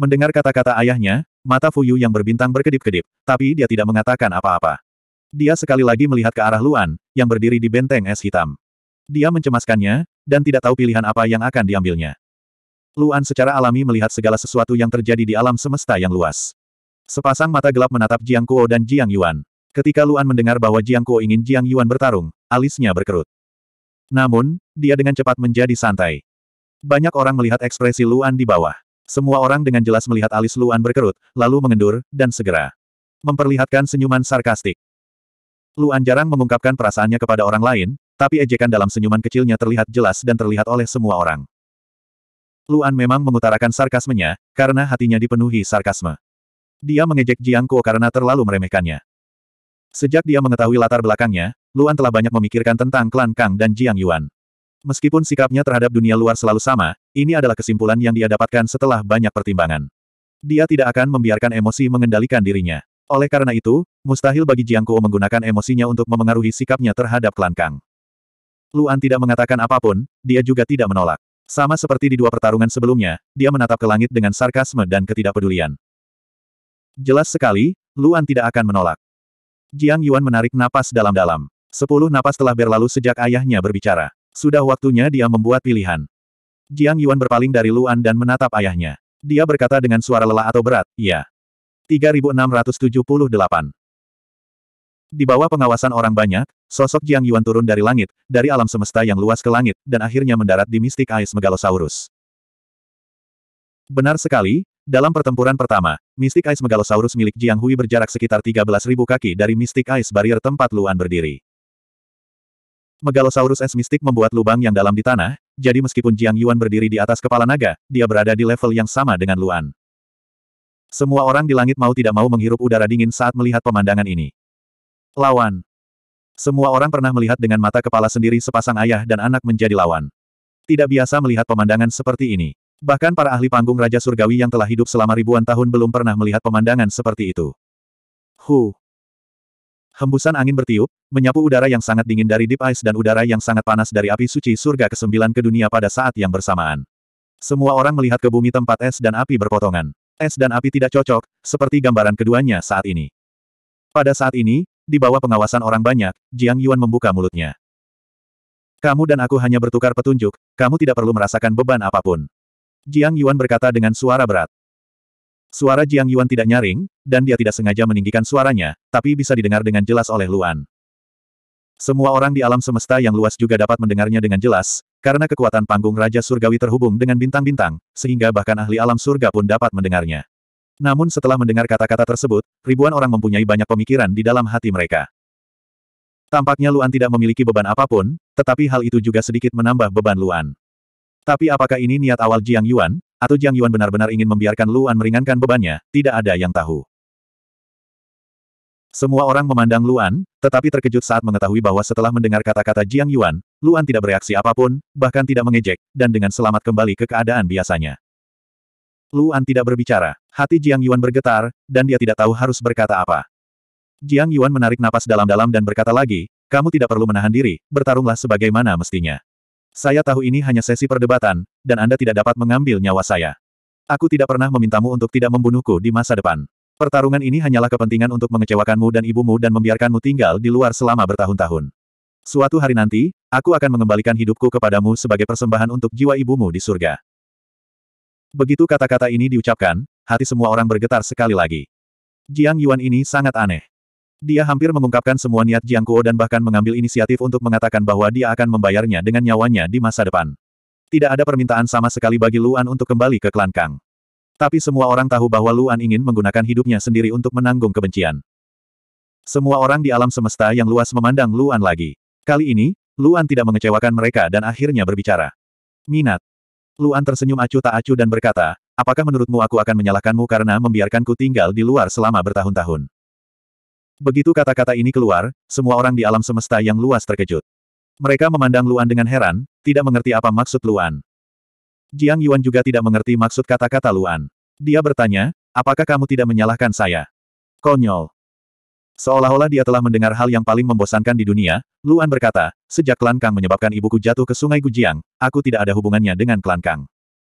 Mendengar kata-kata ayahnya, mata Fuyu yang berbintang berkedip-kedip, tapi dia tidak mengatakan apa-apa. Dia sekali lagi melihat ke arah Luan, yang berdiri di benteng es hitam. Dia mencemaskannya, dan tidak tahu pilihan apa yang akan diambilnya. Luan secara alami melihat segala sesuatu yang terjadi di alam semesta yang luas. Sepasang mata gelap menatap Jiang Kuo dan Jiang Yuan. Ketika Luan mendengar bahwa Jiang Kuo ingin Jiang Yuan bertarung, alisnya berkerut. Namun, dia dengan cepat menjadi santai. Banyak orang melihat ekspresi Luan di bawah. Semua orang dengan jelas melihat alis Luan berkerut, lalu mengendur, dan segera memperlihatkan senyuman sarkastik. Luan jarang mengungkapkan perasaannya kepada orang lain, tapi ejekan dalam senyuman kecilnya terlihat jelas dan terlihat oleh semua orang. Luan memang mengutarakan sarkasmenya, karena hatinya dipenuhi sarkasme. Dia mengejek Jiang Kuo karena terlalu meremehkannya. Sejak dia mengetahui latar belakangnya, Luan telah banyak memikirkan tentang klan Kang dan Jiang Yuan. Meskipun sikapnya terhadap dunia luar selalu sama, ini adalah kesimpulan yang dia dapatkan setelah banyak pertimbangan. Dia tidak akan membiarkan emosi mengendalikan dirinya. Oleh karena itu, mustahil bagi Jiang Kuo menggunakan emosinya untuk memengaruhi sikapnya terhadap klan Kang. Luan tidak mengatakan apapun, dia juga tidak menolak. Sama seperti di dua pertarungan sebelumnya, dia menatap ke langit dengan sarkasme dan ketidakpedulian. Jelas sekali, Luan tidak akan menolak. Jiang Yuan menarik napas dalam-dalam. Sepuluh napas telah berlalu sejak ayahnya berbicara. Sudah waktunya dia membuat pilihan. Jiang Yuan berpaling dari Luan dan menatap ayahnya. Dia berkata dengan suara lelah atau berat, ya. 3678 Di bawah pengawasan orang banyak, sosok Jiang Yuan turun dari langit, dari alam semesta yang luas ke langit, dan akhirnya mendarat di mistik Ais Megalosaurus. Benar sekali, dalam pertempuran pertama, mistik ais Megalosaurus milik Jiang Hui berjarak sekitar 13.000 kaki dari mistik ais barrier tempat Luan berdiri. Megalosaurus es mistik membuat lubang yang dalam di tanah, jadi meskipun Jiang Yuan berdiri di atas kepala naga, dia berada di level yang sama dengan Luan. Semua orang di langit mau tidak mau menghirup udara dingin saat melihat pemandangan ini. Lawan. Semua orang pernah melihat dengan mata kepala sendiri sepasang ayah dan anak menjadi lawan. Tidak biasa melihat pemandangan seperti ini. Bahkan para ahli panggung Raja Surgawi yang telah hidup selama ribuan tahun belum pernah melihat pemandangan seperti itu. Hu. Hembusan angin bertiup, menyapu udara yang sangat dingin dari Deep Ice dan udara yang sangat panas dari api suci surga ke-9 ke dunia pada saat yang bersamaan. Semua orang melihat ke bumi tempat es dan api berpotongan. Es dan api tidak cocok, seperti gambaran keduanya saat ini. Pada saat ini, di bawah pengawasan orang banyak, Jiang Yuan membuka mulutnya. Kamu dan aku hanya bertukar petunjuk, kamu tidak perlu merasakan beban apapun. Jiang Yuan berkata dengan suara berat. Suara Jiang Yuan tidak nyaring, dan dia tidak sengaja meninggikan suaranya, tapi bisa didengar dengan jelas oleh Luan. Semua orang di alam semesta yang luas juga dapat mendengarnya dengan jelas, karena kekuatan panggung Raja Surgawi terhubung dengan bintang-bintang, sehingga bahkan ahli alam surga pun dapat mendengarnya. Namun setelah mendengar kata-kata tersebut, ribuan orang mempunyai banyak pemikiran di dalam hati mereka. Tampaknya Luan tidak memiliki beban apapun, tetapi hal itu juga sedikit menambah beban Luan. Tapi apakah ini niat awal Jiang Yuan, atau Jiang Yuan benar-benar ingin membiarkan Luan meringankan bebannya, tidak ada yang tahu. Semua orang memandang Luan, tetapi terkejut saat mengetahui bahwa setelah mendengar kata-kata Jiang Yuan, Luan tidak bereaksi apapun, bahkan tidak mengejek, dan dengan selamat kembali ke keadaan biasanya. Luan tidak berbicara, hati Jiang Yuan bergetar, dan dia tidak tahu harus berkata apa. Jiang Yuan menarik napas dalam-dalam dan berkata lagi, kamu tidak perlu menahan diri, bertarunglah sebagaimana mestinya. Saya tahu ini hanya sesi perdebatan, dan Anda tidak dapat mengambil nyawa saya. Aku tidak pernah memintamu untuk tidak membunuhku di masa depan. Pertarungan ini hanyalah kepentingan untuk mengecewakanmu dan ibumu dan membiarkanmu tinggal di luar selama bertahun-tahun. Suatu hari nanti, aku akan mengembalikan hidupku kepadamu sebagai persembahan untuk jiwa ibumu di surga. Begitu kata-kata ini diucapkan, hati semua orang bergetar sekali lagi. Jiang Yuan ini sangat aneh. Dia hampir mengungkapkan semua niat Jiang Kuo dan bahkan mengambil inisiatif untuk mengatakan bahwa dia akan membayarnya dengan nyawanya di masa depan. Tidak ada permintaan sama sekali bagi Luan untuk kembali ke klan Kang. Tapi semua orang tahu bahwa Luan ingin menggunakan hidupnya sendiri untuk menanggung kebencian. Semua orang di alam semesta yang luas memandang Luan lagi. Kali ini, Luan tidak mengecewakan mereka dan akhirnya berbicara. Minat. Luan tersenyum acuh tak acuh dan berkata, apakah menurutmu aku akan menyalahkanmu karena membiarkanku tinggal di luar selama bertahun-tahun? Begitu kata-kata ini keluar, semua orang di alam semesta yang luas terkejut. Mereka memandang Luan dengan heran, tidak mengerti apa maksud Luan. Jiang Yuan juga tidak mengerti maksud kata-kata Luan. Dia bertanya, apakah kamu tidak menyalahkan saya? Konyol. Seolah-olah dia telah mendengar hal yang paling membosankan di dunia, Luan berkata, sejak klan Kang menyebabkan ibuku jatuh ke sungai Gujiang, aku tidak ada hubungannya dengan klan Kang.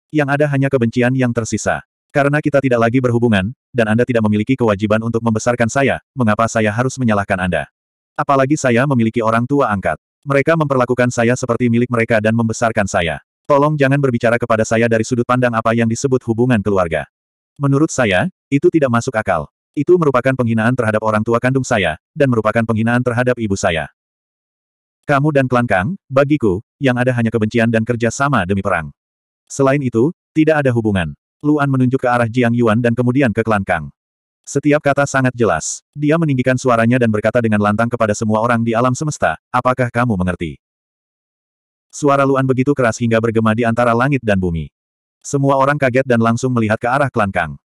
Yang ada hanya kebencian yang tersisa. Karena kita tidak lagi berhubungan, dan Anda tidak memiliki kewajiban untuk membesarkan saya, mengapa saya harus menyalahkan Anda? Apalagi saya memiliki orang tua angkat. Mereka memperlakukan saya seperti milik mereka dan membesarkan saya. Tolong jangan berbicara kepada saya dari sudut pandang apa yang disebut hubungan keluarga. Menurut saya, itu tidak masuk akal. Itu merupakan penghinaan terhadap orang tua kandung saya, dan merupakan penghinaan terhadap ibu saya. Kamu dan klan Kang, bagiku, yang ada hanya kebencian dan kerja sama demi perang. Selain itu, tidak ada hubungan. Luan menunjuk ke arah Jiang Yuan dan kemudian ke klan Kang. Setiap kata sangat jelas. Dia meninggikan suaranya dan berkata dengan lantang kepada semua orang di alam semesta, apakah kamu mengerti? Suara Luan begitu keras hingga bergema di antara langit dan bumi. Semua orang kaget dan langsung melihat ke arah klan Kang.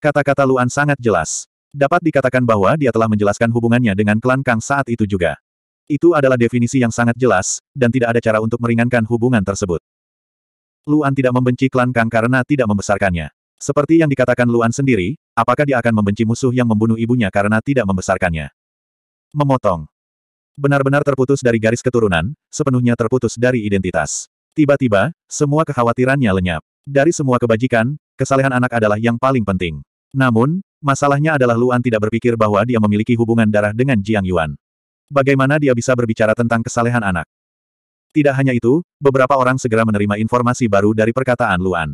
Kata-kata Luan sangat jelas. Dapat dikatakan bahwa dia telah menjelaskan hubungannya dengan klan Kang saat itu juga. Itu adalah definisi yang sangat jelas, dan tidak ada cara untuk meringankan hubungan tersebut. Luan tidak membenci klan Kang karena tidak membesarkannya. Seperti yang dikatakan Luan sendiri, apakah dia akan membenci musuh yang membunuh ibunya karena tidak membesarkannya? Memotong. Benar-benar terputus dari garis keturunan, sepenuhnya terputus dari identitas. Tiba-tiba, semua kekhawatirannya lenyap. Dari semua kebajikan, kesalehan anak adalah yang paling penting. Namun, masalahnya adalah Luan tidak berpikir bahwa dia memiliki hubungan darah dengan Jiang Yuan. Bagaimana dia bisa berbicara tentang kesalehan anak? Tidak hanya itu, beberapa orang segera menerima informasi baru dari perkataan Luan.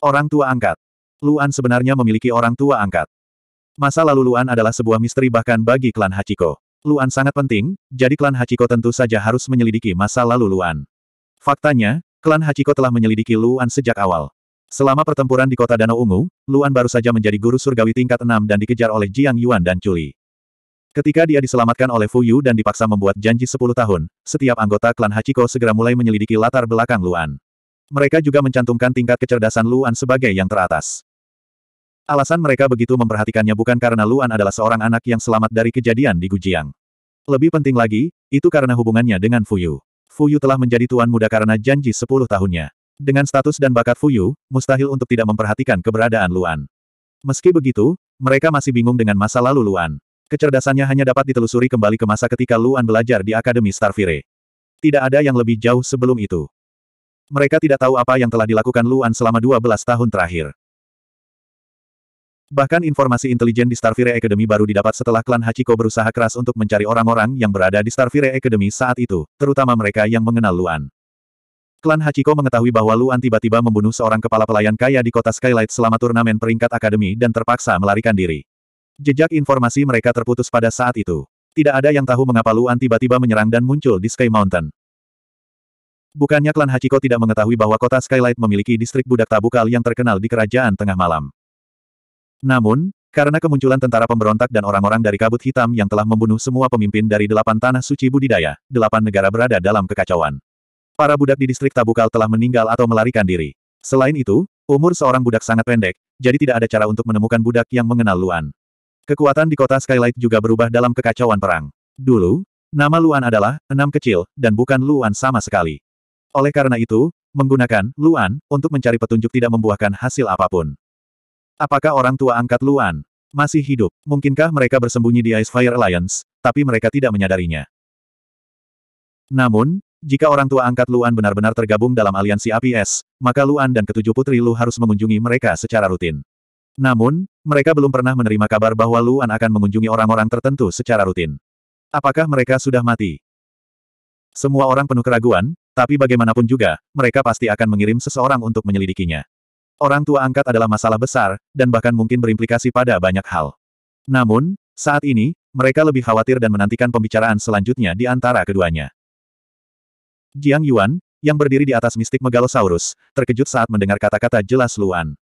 Orang tua angkat. Luan sebenarnya memiliki orang tua angkat. Masa lalu Luan adalah sebuah misteri bahkan bagi klan Hachiko. Luan sangat penting, jadi klan Hachiko tentu saja harus menyelidiki masa lalu Luan. Faktanya, klan Hachiko telah menyelidiki Luan sejak awal. Selama pertempuran di kota Danau Ungu, Luan baru saja menjadi guru surgawi tingkat 6 dan dikejar oleh Jiang Yuan dan Chuli. Ketika dia diselamatkan oleh Fu Yu dan dipaksa membuat janji 10 tahun, setiap anggota klan Hachiko segera mulai menyelidiki latar belakang Luan. Mereka juga mencantumkan tingkat kecerdasan Luan sebagai yang teratas. Alasan mereka begitu memperhatikannya bukan karena Luan adalah seorang anak yang selamat dari kejadian di Gujiang. Lebih penting lagi, itu karena hubungannya dengan Fuyu. Fuyu telah menjadi tuan muda karena janji 10 tahunnya. Dengan status dan bakat Fuyu, mustahil untuk tidak memperhatikan keberadaan Luan. Meski begitu, mereka masih bingung dengan masa lalu Luan. Kecerdasannya hanya dapat ditelusuri kembali ke masa ketika Luan belajar di Akademi Starfire. Tidak ada yang lebih jauh sebelum itu. Mereka tidak tahu apa yang telah dilakukan Luan selama 12 tahun terakhir. Bahkan informasi intelijen di Starfire Academy baru didapat setelah klan Hachiko berusaha keras untuk mencari orang-orang yang berada di Starfire Academy saat itu, terutama mereka yang mengenal Luan. Klan Hachiko mengetahui bahwa Luan tiba-tiba membunuh seorang kepala pelayan kaya di kota Skylight selama turnamen peringkat akademi dan terpaksa melarikan diri. Jejak informasi mereka terputus pada saat itu. Tidak ada yang tahu mengapa Luan tiba-tiba menyerang dan muncul di Sky Mountain. Bukannya klan Hachiko tidak mengetahui bahwa kota Skylight memiliki distrik budak tabukal yang terkenal di kerajaan tengah malam. Namun, karena kemunculan tentara pemberontak dan orang-orang dari kabut hitam yang telah membunuh semua pemimpin dari delapan tanah suci budidaya, delapan negara berada dalam kekacauan. Para budak di distrik Tabukal telah meninggal atau melarikan diri. Selain itu, umur seorang budak sangat pendek, jadi tidak ada cara untuk menemukan budak yang mengenal Luan. Kekuatan di kota Skylight juga berubah dalam kekacauan perang. Dulu, nama Luan adalah enam kecil, dan bukan Luan sama sekali. Oleh karena itu, menggunakan Luan untuk mencari petunjuk tidak membuahkan hasil apapun. Apakah orang tua angkat Luan masih hidup? Mungkinkah mereka bersembunyi di Ice Fire Alliance, tapi mereka tidak menyadarinya? Namun, jika orang tua angkat Luan benar-benar tergabung dalam aliansi APS, maka Luan dan ketujuh putri Lu harus mengunjungi mereka secara rutin. Namun, mereka belum pernah menerima kabar bahwa Luan akan mengunjungi orang-orang tertentu secara rutin. Apakah mereka sudah mati? Semua orang penuh keraguan, tapi bagaimanapun juga, mereka pasti akan mengirim seseorang untuk menyelidikinya. Orang tua angkat adalah masalah besar, dan bahkan mungkin berimplikasi pada banyak hal. Namun, saat ini, mereka lebih khawatir dan menantikan pembicaraan selanjutnya di antara keduanya. Jiang Yuan, yang berdiri di atas mistik Megalosaurus, terkejut saat mendengar kata-kata jelas Luan.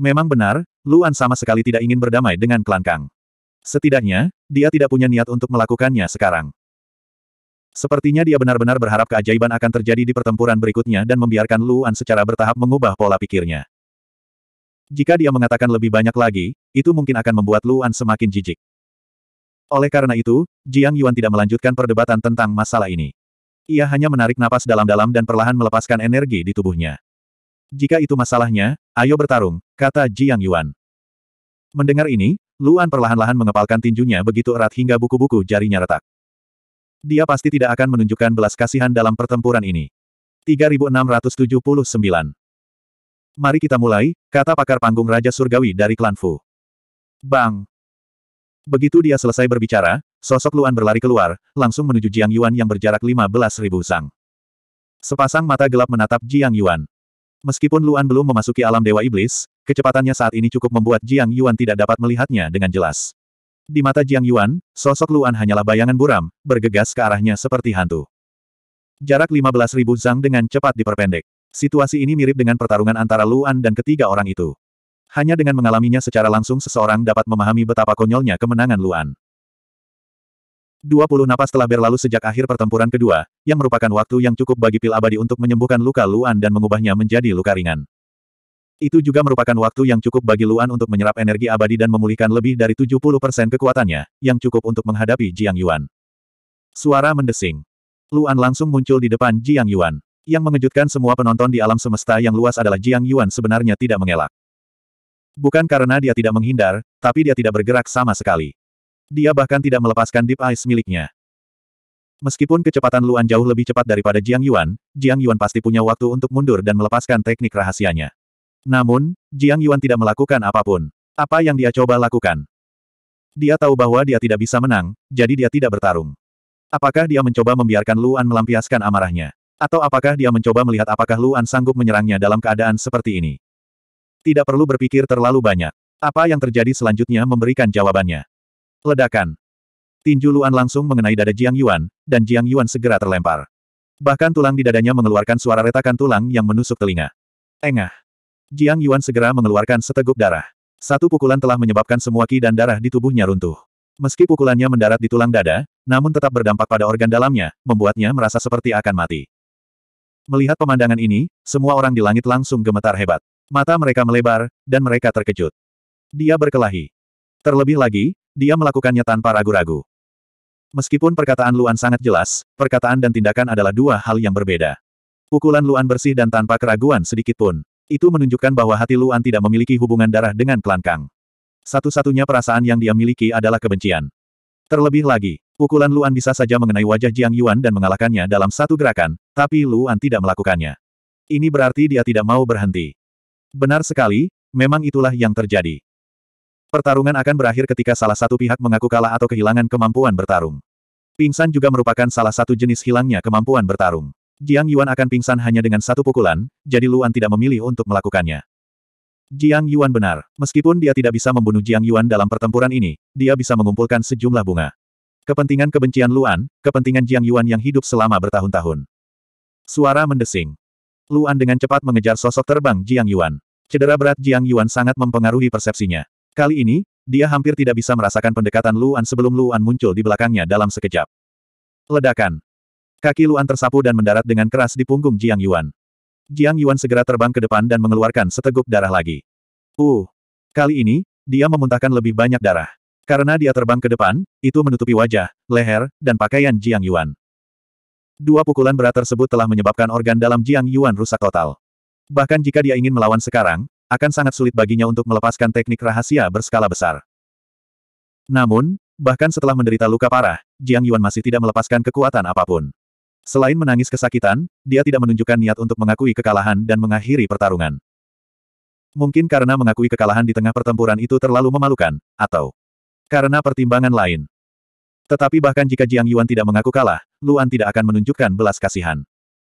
Memang benar, Luan sama sekali tidak ingin berdamai dengan klan Kang. Setidaknya, dia tidak punya niat untuk melakukannya sekarang. Sepertinya dia benar-benar berharap keajaiban akan terjadi di pertempuran berikutnya dan membiarkan Luan secara bertahap mengubah pola pikirnya. Jika dia mengatakan lebih banyak lagi, itu mungkin akan membuat Luan semakin jijik. Oleh karena itu, Jiang Yuan tidak melanjutkan perdebatan tentang masalah ini. Ia hanya menarik napas dalam-dalam dan perlahan melepaskan energi di tubuhnya. Jika itu masalahnya, ayo bertarung, kata Jiang Yuan. Mendengar ini, Luan perlahan-lahan mengepalkan tinjunya begitu erat hingga buku-buku jarinya retak. Dia pasti tidak akan menunjukkan belas kasihan dalam pertempuran ini. 3679 Mari kita mulai, kata pakar panggung Raja Surgawi dari klan Fu. Bang! Begitu dia selesai berbicara, sosok Luan berlari keluar, langsung menuju Jiang Yuan yang berjarak 15.000 sang. Sepasang mata gelap menatap Jiang Yuan. Meskipun Luan belum memasuki alam Dewa Iblis, kecepatannya saat ini cukup membuat Jiang Yuan tidak dapat melihatnya dengan jelas. Di mata Jiang Yuan, sosok Luan hanyalah bayangan buram, bergegas ke arahnya seperti hantu. Jarak 15.000 zhang dengan cepat diperpendek. Situasi ini mirip dengan pertarungan antara Luan dan ketiga orang itu. Hanya dengan mengalaminya secara langsung seseorang dapat memahami betapa konyolnya kemenangan Luan. 20 napas telah berlalu sejak akhir pertempuran kedua, yang merupakan waktu yang cukup bagi pil abadi untuk menyembuhkan luka Luan dan mengubahnya menjadi luka ringan. Itu juga merupakan waktu yang cukup bagi Luan untuk menyerap energi abadi dan memulihkan lebih dari 70% kekuatannya, yang cukup untuk menghadapi Jiang Yuan. Suara mendesing. Luan langsung muncul di depan Jiang Yuan. Yang mengejutkan semua penonton di alam semesta yang luas adalah Jiang Yuan sebenarnya tidak mengelak. Bukan karena dia tidak menghindar, tapi dia tidak bergerak sama sekali. Dia bahkan tidak melepaskan Deep Ice miliknya. Meskipun kecepatan Luan jauh lebih cepat daripada Jiang Yuan, Jiang Yuan pasti punya waktu untuk mundur dan melepaskan teknik rahasianya. Namun, Jiang Yuan tidak melakukan apapun. Apa yang dia coba lakukan? Dia tahu bahwa dia tidak bisa menang, jadi dia tidak bertarung. Apakah dia mencoba membiarkan Luan melampiaskan amarahnya? Atau apakah dia mencoba melihat apakah Luan sanggup menyerangnya dalam keadaan seperti ini? Tidak perlu berpikir terlalu banyak. Apa yang terjadi selanjutnya memberikan jawabannya. Ledakan. Tinju Luan langsung mengenai dada Jiang Yuan, dan Jiang Yuan segera terlempar. Bahkan tulang di dadanya mengeluarkan suara retakan tulang yang menusuk telinga. Engah. Jiang Yuan segera mengeluarkan seteguk darah. Satu pukulan telah menyebabkan semua ki dan darah di tubuhnya runtuh. Meski pukulannya mendarat di tulang dada, namun tetap berdampak pada organ dalamnya, membuatnya merasa seperti akan mati. Melihat pemandangan ini, semua orang di langit langsung gemetar hebat. Mata mereka melebar, dan mereka terkejut. Dia berkelahi. Terlebih lagi, dia melakukannya tanpa ragu-ragu. Meskipun perkataan Luan sangat jelas, perkataan dan tindakan adalah dua hal yang berbeda. Pukulan Luan bersih dan tanpa keraguan sedikit pun. Itu menunjukkan bahwa hati Luan tidak memiliki hubungan darah dengan klan Kang. Satu-satunya perasaan yang dia miliki adalah kebencian. Terlebih lagi, pukulan Luan bisa saja mengenai wajah Jiang Yuan dan mengalahkannya dalam satu gerakan, tapi Luan tidak melakukannya. Ini berarti dia tidak mau berhenti. Benar sekali, memang itulah yang terjadi. Pertarungan akan berakhir ketika salah satu pihak mengaku kalah atau kehilangan kemampuan bertarung. Pingsan juga merupakan salah satu jenis hilangnya kemampuan bertarung. Jiang Yuan akan pingsan hanya dengan satu pukulan, jadi Luan tidak memilih untuk melakukannya. Jiang Yuan benar. Meskipun dia tidak bisa membunuh Jiang Yuan dalam pertempuran ini, dia bisa mengumpulkan sejumlah bunga. Kepentingan kebencian Luan, kepentingan Jiang Yuan yang hidup selama bertahun-tahun. Suara mendesing. Luan dengan cepat mengejar sosok terbang Jiang Yuan. Cedera berat Jiang Yuan sangat mempengaruhi persepsinya. Kali ini, dia hampir tidak bisa merasakan pendekatan Luan sebelum Luan muncul di belakangnya dalam sekejap. Ledakan. Kaki Luan tersapu dan mendarat dengan keras di punggung Jiang Yuan. Jiang Yuan segera terbang ke depan dan mengeluarkan seteguk darah lagi. Uh. Kali ini, dia memuntahkan lebih banyak darah. Karena dia terbang ke depan, itu menutupi wajah, leher, dan pakaian Jiang Yuan. Dua pukulan berat tersebut telah menyebabkan organ dalam Jiang Yuan rusak total. Bahkan jika dia ingin melawan sekarang, akan sangat sulit baginya untuk melepaskan teknik rahasia berskala besar. Namun, bahkan setelah menderita luka parah, Jiang Yuan masih tidak melepaskan kekuatan apapun. Selain menangis kesakitan, dia tidak menunjukkan niat untuk mengakui kekalahan dan mengakhiri pertarungan. Mungkin karena mengakui kekalahan di tengah pertempuran itu terlalu memalukan, atau karena pertimbangan lain. Tetapi bahkan jika Jiang Yuan tidak mengaku kalah, Luan tidak akan menunjukkan belas kasihan.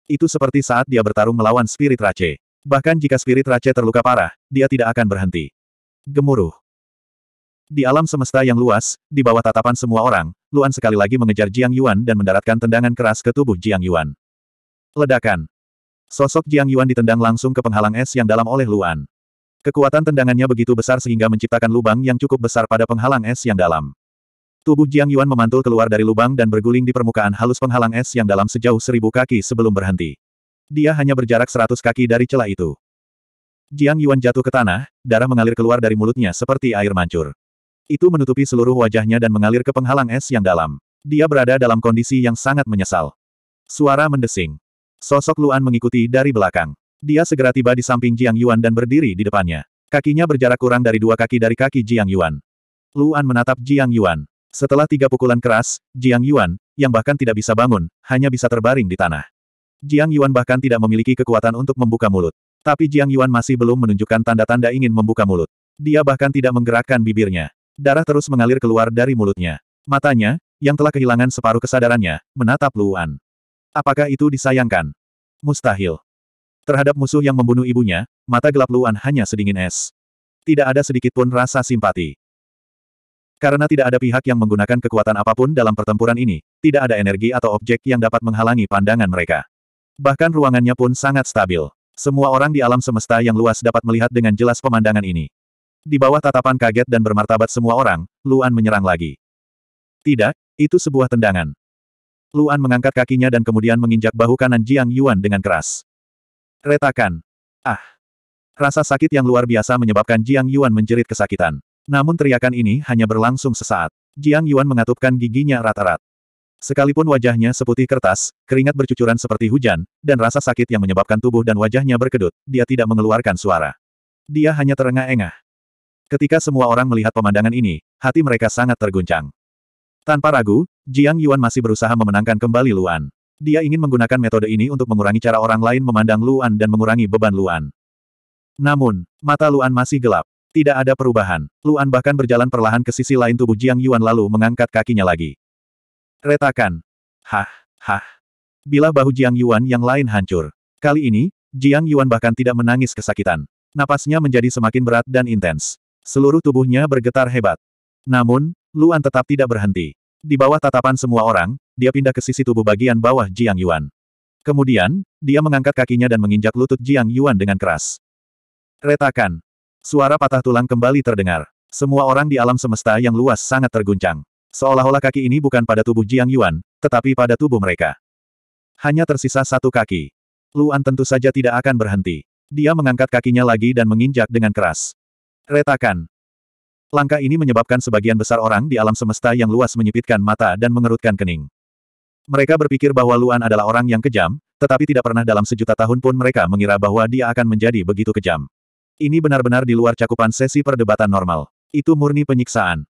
Itu seperti saat dia bertarung melawan Spirit Rache. Bahkan jika spirit Rache terluka parah, dia tidak akan berhenti. Gemuruh. Di alam semesta yang luas, di bawah tatapan semua orang, Luan sekali lagi mengejar Jiang Yuan dan mendaratkan tendangan keras ke tubuh Jiang Yuan. Ledakan. Sosok Jiang Yuan ditendang langsung ke penghalang es yang dalam oleh Luan. Kekuatan tendangannya begitu besar sehingga menciptakan lubang yang cukup besar pada penghalang es yang dalam. Tubuh Jiang Yuan memantul keluar dari lubang dan berguling di permukaan halus penghalang es yang dalam sejauh seribu kaki sebelum berhenti. Dia hanya berjarak seratus kaki dari celah itu. Jiang Yuan jatuh ke tanah, darah mengalir keluar dari mulutnya seperti air mancur. Itu menutupi seluruh wajahnya dan mengalir ke penghalang es yang dalam. Dia berada dalam kondisi yang sangat menyesal. Suara mendesing. Sosok Luan mengikuti dari belakang. Dia segera tiba di samping Jiang Yuan dan berdiri di depannya. Kakinya berjarak kurang dari dua kaki dari kaki Jiang Yuan. Luan menatap Jiang Yuan. Setelah tiga pukulan keras, Jiang Yuan, yang bahkan tidak bisa bangun, hanya bisa terbaring di tanah. Jiang Yuan bahkan tidak memiliki kekuatan untuk membuka mulut. Tapi Jiang Yuan masih belum menunjukkan tanda-tanda ingin membuka mulut. Dia bahkan tidak menggerakkan bibirnya. Darah terus mengalir keluar dari mulutnya. Matanya, yang telah kehilangan separuh kesadarannya, menatap Luan. Apakah itu disayangkan? Mustahil. Terhadap musuh yang membunuh ibunya, mata gelap Luan hanya sedingin es. Tidak ada sedikit pun rasa simpati. Karena tidak ada pihak yang menggunakan kekuatan apapun dalam pertempuran ini, tidak ada energi atau objek yang dapat menghalangi pandangan mereka. Bahkan ruangannya pun sangat stabil. Semua orang di alam semesta yang luas dapat melihat dengan jelas pemandangan ini. Di bawah tatapan kaget dan bermartabat semua orang, Luan menyerang lagi. Tidak, itu sebuah tendangan. Luan mengangkat kakinya dan kemudian menginjak bahu kanan Jiang Yuan dengan keras. Retakan. Ah. Rasa sakit yang luar biasa menyebabkan Jiang Yuan menjerit kesakitan. Namun teriakan ini hanya berlangsung sesaat. Jiang Yuan mengatupkan giginya rata-rata. Sekalipun wajahnya seputih kertas, keringat bercucuran seperti hujan, dan rasa sakit yang menyebabkan tubuh dan wajahnya berkedut, dia tidak mengeluarkan suara. Dia hanya terengah-engah. Ketika semua orang melihat pemandangan ini, hati mereka sangat terguncang. Tanpa ragu, Jiang Yuan masih berusaha memenangkan kembali Luan. Dia ingin menggunakan metode ini untuk mengurangi cara orang lain memandang Luan dan mengurangi beban Luan. Namun, mata Luan masih gelap. Tidak ada perubahan. Luan bahkan berjalan perlahan ke sisi lain tubuh Jiang Yuan lalu mengangkat kakinya lagi. Retakan. Hah, hah. Bila bahu Jiang Yuan yang lain hancur. Kali ini, Jiang Yuan bahkan tidak menangis kesakitan. Napasnya menjadi semakin berat dan intens. Seluruh tubuhnya bergetar hebat. Namun, Luan tetap tidak berhenti. Di bawah tatapan semua orang, dia pindah ke sisi tubuh bagian bawah Jiang Yuan. Kemudian, dia mengangkat kakinya dan menginjak lutut Jiang Yuan dengan keras. Retakan. Suara patah tulang kembali terdengar. Semua orang di alam semesta yang luas sangat terguncang. Seolah-olah kaki ini bukan pada tubuh Jiang Yuan, tetapi pada tubuh mereka. Hanya tersisa satu kaki. Luan tentu saja tidak akan berhenti. Dia mengangkat kakinya lagi dan menginjak dengan keras. Retakan. Langkah ini menyebabkan sebagian besar orang di alam semesta yang luas menyipitkan mata dan mengerutkan kening. Mereka berpikir bahwa Luan adalah orang yang kejam, tetapi tidak pernah dalam sejuta tahun pun mereka mengira bahwa dia akan menjadi begitu kejam. Ini benar-benar di luar cakupan sesi perdebatan normal. Itu murni penyiksaan.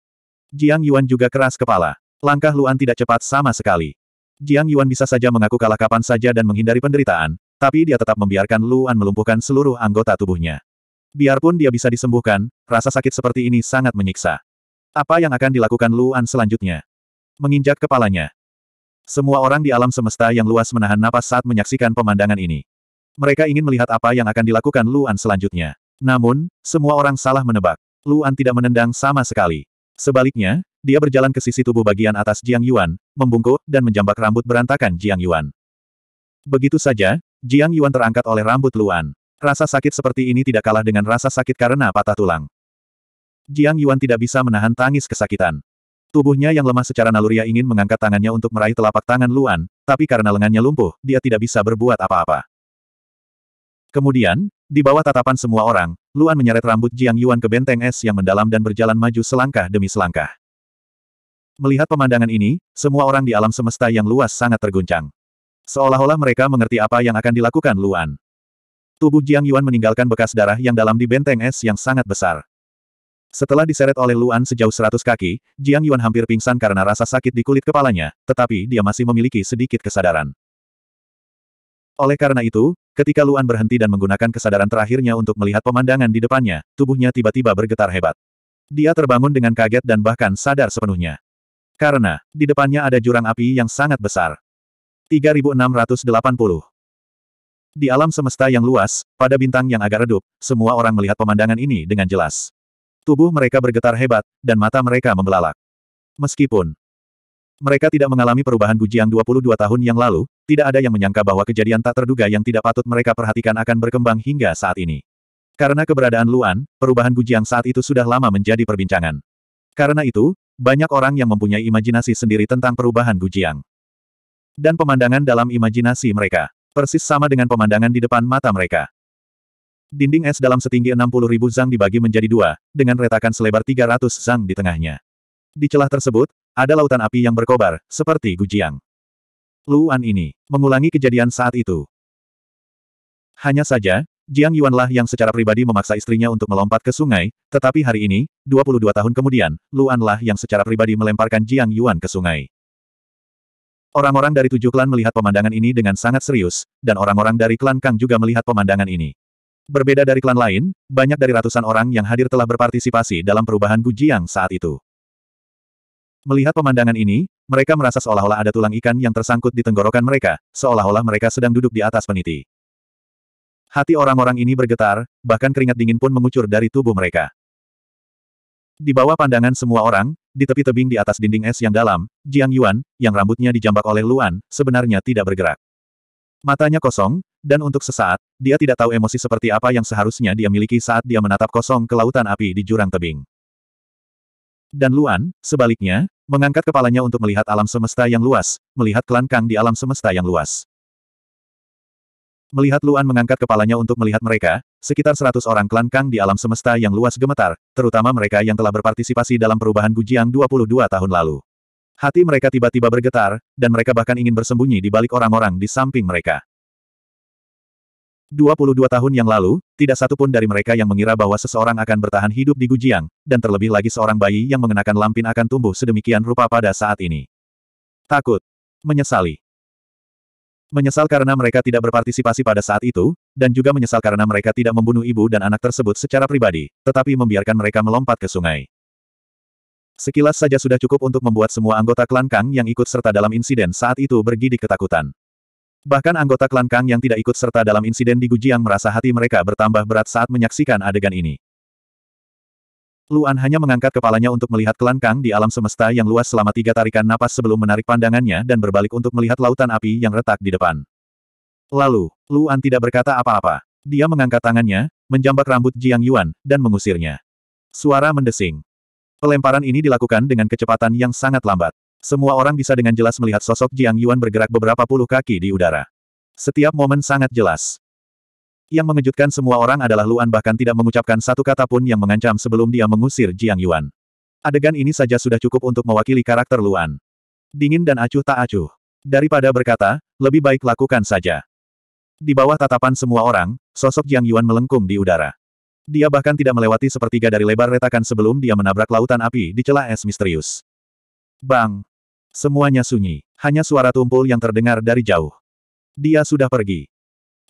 Jiang Yuan juga keras kepala. Langkah Luan tidak cepat sama sekali. Jiang Yuan bisa saja mengaku kalah kapan saja dan menghindari penderitaan, tapi dia tetap membiarkan Luan melumpuhkan seluruh anggota tubuhnya. Biarpun dia bisa disembuhkan, rasa sakit seperti ini sangat menyiksa. Apa yang akan dilakukan Luan selanjutnya? Menginjak kepalanya. Semua orang di alam semesta yang luas menahan napas saat menyaksikan pemandangan ini. Mereka ingin melihat apa yang akan dilakukan Luan selanjutnya. Namun, semua orang salah menebak. Luan tidak menendang sama sekali. Sebaliknya, dia berjalan ke sisi tubuh bagian atas Jiang Yuan, membungkuk, dan menjambak rambut berantakan Jiang Yuan. Begitu saja, Jiang Yuan terangkat oleh rambut Luan. Rasa sakit seperti ini tidak kalah dengan rasa sakit karena patah tulang. Jiang Yuan tidak bisa menahan tangis kesakitan. Tubuhnya yang lemah secara naluria ingin mengangkat tangannya untuk meraih telapak tangan Luan, tapi karena lengannya lumpuh, dia tidak bisa berbuat apa-apa. Kemudian, di bawah tatapan semua orang, Luan menyeret rambut Jiang Yuan ke benteng es yang mendalam dan berjalan maju selangkah demi selangkah. Melihat pemandangan ini, semua orang di alam semesta yang luas sangat terguncang. Seolah-olah mereka mengerti apa yang akan dilakukan Luan. Tubuh Jiang Yuan meninggalkan bekas darah yang dalam di benteng es yang sangat besar. Setelah diseret oleh Luan sejauh seratus kaki, Jiang Yuan hampir pingsan karena rasa sakit di kulit kepalanya, tetapi dia masih memiliki sedikit kesadaran. Oleh karena itu, ketika Luan berhenti dan menggunakan kesadaran terakhirnya untuk melihat pemandangan di depannya, tubuhnya tiba-tiba bergetar hebat. Dia terbangun dengan kaget dan bahkan sadar sepenuhnya. Karena, di depannya ada jurang api yang sangat besar. 3680 Di alam semesta yang luas, pada bintang yang agak redup, semua orang melihat pemandangan ini dengan jelas. Tubuh mereka bergetar hebat, dan mata mereka membelalak. Meskipun mereka tidak mengalami perubahan Gujiang 22 tahun yang lalu, tidak ada yang menyangka bahwa kejadian tak terduga yang tidak patut mereka perhatikan akan berkembang hingga saat ini. Karena keberadaan Luan, perubahan Gujiang saat itu sudah lama menjadi perbincangan. Karena itu, banyak orang yang mempunyai imajinasi sendiri tentang perubahan Gujiang. Dan pemandangan dalam imajinasi mereka, persis sama dengan pemandangan di depan mata mereka. Dinding es dalam setinggi 60 ribu zang dibagi menjadi dua, dengan retakan selebar 300 zang di tengahnya. Di celah tersebut, ada lautan api yang berkobar, seperti Gujiang. Luan ini, mengulangi kejadian saat itu. Hanya saja, Jiang Yuanlah yang secara pribadi memaksa istrinya untuk melompat ke sungai, tetapi hari ini, 22 tahun kemudian, Luanlah yang secara pribadi melemparkan Jiang Yuan ke sungai. Orang-orang dari tujuh klan melihat pemandangan ini dengan sangat serius, dan orang-orang dari klan Kang juga melihat pemandangan ini. Berbeda dari klan lain, banyak dari ratusan orang yang hadir telah berpartisipasi dalam perubahan Gu Jiang saat itu. Melihat pemandangan ini, mereka merasa seolah-olah ada tulang ikan yang tersangkut di tenggorokan mereka, seolah-olah mereka sedang duduk di atas peniti. Hati orang-orang ini bergetar, bahkan keringat dingin pun mengucur dari tubuh mereka. Di bawah pandangan semua orang, di tepi tebing di atas dinding es yang dalam, Jiang Yuan, yang rambutnya dijambak oleh Luan, sebenarnya tidak bergerak. Matanya kosong, dan untuk sesaat, dia tidak tahu emosi seperti apa yang seharusnya dia miliki saat dia menatap kosong ke lautan api di jurang tebing. Dan Luan, sebaliknya, mengangkat kepalanya untuk melihat alam semesta yang luas, melihat klan Kang di alam semesta yang luas. Melihat Luan mengangkat kepalanya untuk melihat mereka, sekitar seratus orang klan Kang di alam semesta yang luas gemetar, terutama mereka yang telah berpartisipasi dalam perubahan Gujiang 22 tahun lalu. Hati mereka tiba-tiba bergetar, dan mereka bahkan ingin bersembunyi di balik orang-orang di samping mereka. 22 tahun yang lalu, tidak satu pun dari mereka yang mengira bahwa seseorang akan bertahan hidup di Gujiang, dan terlebih lagi seorang bayi yang mengenakan lampin akan tumbuh sedemikian rupa pada saat ini. Takut. Menyesali. Menyesal karena mereka tidak berpartisipasi pada saat itu, dan juga menyesal karena mereka tidak membunuh ibu dan anak tersebut secara pribadi, tetapi membiarkan mereka melompat ke sungai. Sekilas saja sudah cukup untuk membuat semua anggota klan Kang yang ikut serta dalam insiden saat itu bergidik ketakutan. Bahkan anggota klan Kang yang tidak ikut serta dalam insiden di Gujiang merasa hati mereka bertambah berat saat menyaksikan adegan ini. Luan hanya mengangkat kepalanya untuk melihat klan Kang di alam semesta yang luas selama tiga tarikan napas sebelum menarik pandangannya dan berbalik untuk melihat lautan api yang retak di depan. Lalu, Luan tidak berkata apa-apa. Dia mengangkat tangannya, menjambak rambut Jiang Yuan, dan mengusirnya. Suara mendesing. Pelemparan ini dilakukan dengan kecepatan yang sangat lambat. Semua orang bisa dengan jelas melihat sosok Jiang Yuan bergerak beberapa puluh kaki di udara. Setiap momen sangat jelas. Yang mengejutkan semua orang adalah Luan bahkan tidak mengucapkan satu kata pun yang mengancam sebelum dia mengusir Jiang Yuan. Adegan ini saja sudah cukup untuk mewakili karakter Luan. Dingin dan acuh tak acuh. Daripada berkata, lebih baik lakukan saja. Di bawah tatapan semua orang, sosok Jiang Yuan melengkung di udara. Dia bahkan tidak melewati sepertiga dari lebar retakan sebelum dia menabrak lautan api di celah es misterius. Bang! Semuanya sunyi. Hanya suara tumpul yang terdengar dari jauh. Dia sudah pergi.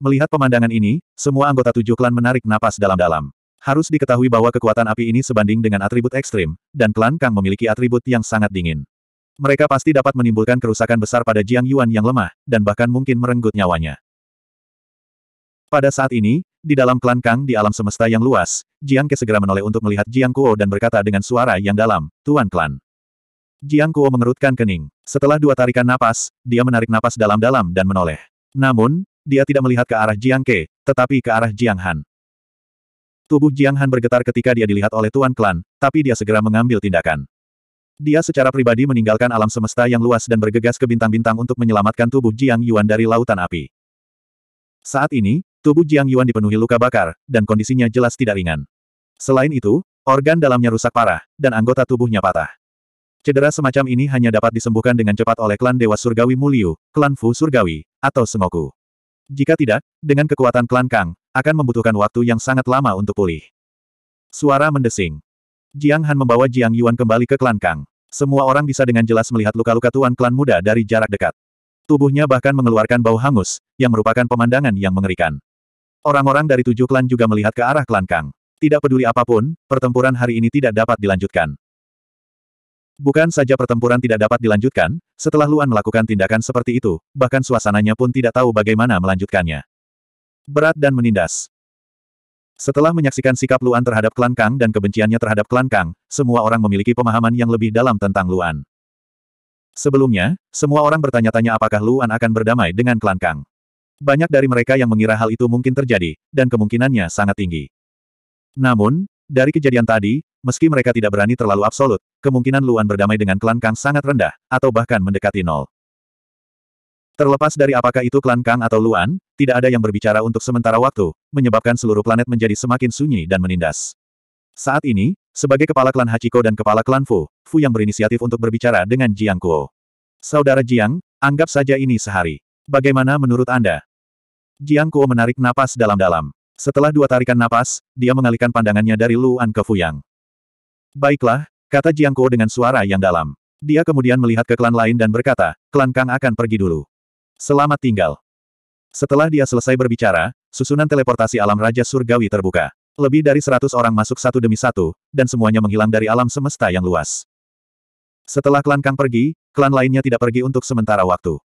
Melihat pemandangan ini, semua anggota tujuh klan menarik napas dalam-dalam. Harus diketahui bahwa kekuatan api ini sebanding dengan atribut ekstrim, dan klan Kang memiliki atribut yang sangat dingin. Mereka pasti dapat menimbulkan kerusakan besar pada Jiang Yuan yang lemah, dan bahkan mungkin merenggut nyawanya. Pada saat ini, di dalam klan Kang di alam semesta yang luas, Jiang Ke segera menoleh untuk melihat Jiang Kuo dan berkata dengan suara yang dalam, Tuan Klan. Jiang Kuo mengerutkan kening. Setelah dua tarikan napas, dia menarik napas dalam-dalam dan menoleh. Namun, dia tidak melihat ke arah Jiang Ke, tetapi ke arah Jiang Han. Tubuh Jiang Han bergetar ketika dia dilihat oleh Tuan Klan, tapi dia segera mengambil tindakan. Dia secara pribadi meninggalkan alam semesta yang luas dan bergegas ke bintang-bintang untuk menyelamatkan tubuh Jiang Yuan dari lautan api. Saat ini, tubuh Jiang Yuan dipenuhi luka bakar, dan kondisinya jelas tidak ringan. Selain itu, organ dalamnya rusak parah, dan anggota tubuhnya patah. Cedera semacam ini hanya dapat disembuhkan dengan cepat oleh klan Dewa Surgawi Muliu, klan Fu Surgawi, atau Semoku. Jika tidak, dengan kekuatan klan Kang, akan membutuhkan waktu yang sangat lama untuk pulih. Suara mendesing. Jiang Han membawa Jiang Yuan kembali ke klan Kang. Semua orang bisa dengan jelas melihat luka-luka tuan klan muda dari jarak dekat. Tubuhnya bahkan mengeluarkan bau hangus, yang merupakan pemandangan yang mengerikan. Orang-orang dari tujuh klan juga melihat ke arah klan Kang. Tidak peduli apapun, pertempuran hari ini tidak dapat dilanjutkan. Bukan saja pertempuran tidak dapat dilanjutkan, setelah Luan melakukan tindakan seperti itu, bahkan suasananya pun tidak tahu bagaimana melanjutkannya. Berat dan menindas. Setelah menyaksikan sikap Luan terhadap klan Kang dan kebenciannya terhadap klan Kang, semua orang memiliki pemahaman yang lebih dalam tentang Luan. Sebelumnya, semua orang bertanya-tanya apakah Luan akan berdamai dengan klan Kang. Banyak dari mereka yang mengira hal itu mungkin terjadi, dan kemungkinannya sangat tinggi. Namun, dari kejadian tadi, meski mereka tidak berani terlalu absolut, kemungkinan Luan berdamai dengan klan Kang sangat rendah, atau bahkan mendekati nol. Terlepas dari apakah itu klan Kang atau Luan, tidak ada yang berbicara untuk sementara waktu, menyebabkan seluruh planet menjadi semakin sunyi dan menindas. Saat ini, sebagai kepala klan Hachiko dan kepala klan Fu, Fu yang berinisiatif untuk berbicara dengan Jiang Kuo. Saudara Jiang, anggap saja ini sehari. Bagaimana menurut Anda? Jiang Kuo menarik napas dalam-dalam. Setelah dua tarikan napas, dia mengalihkan pandangannya dari Luan ke Fuyang. Baiklah, kata Jiang Kuo dengan suara yang dalam. Dia kemudian melihat ke klan lain dan berkata, klan Kang akan pergi dulu. Selamat tinggal. Setelah dia selesai berbicara, susunan teleportasi alam Raja Surgawi terbuka. Lebih dari seratus orang masuk satu demi satu, dan semuanya menghilang dari alam semesta yang luas. Setelah klan Kang pergi, klan lainnya tidak pergi untuk sementara waktu.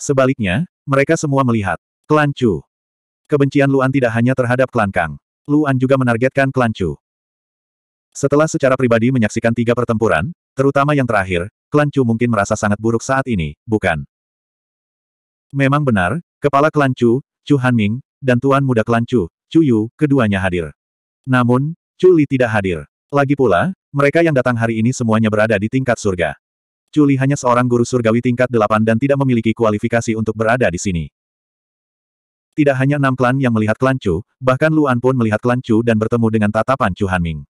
Sebaliknya, mereka semua melihat. Klan Chu. Kebencian Luan tidak hanya terhadap klan Kang. Luan juga menargetkan klan Chu. Setelah secara pribadi menyaksikan tiga pertempuran, terutama yang terakhir, klan Chu mungkin merasa sangat buruk saat ini, bukan? Memang benar, kepala klan Chu, Chu Hanming, dan tuan muda klan Chu, Chu Yu, keduanya hadir. Namun, Chu Li tidak hadir. Lagi pula, mereka yang datang hari ini semuanya berada di tingkat surga. Chu Li hanya seorang guru surgawi tingkat delapan dan tidak memiliki kualifikasi untuk berada di sini. Tidak hanya enam klan yang melihat klan Chu, bahkan Luan pun melihat klan Chu dan bertemu dengan tatapan Chu Hanming.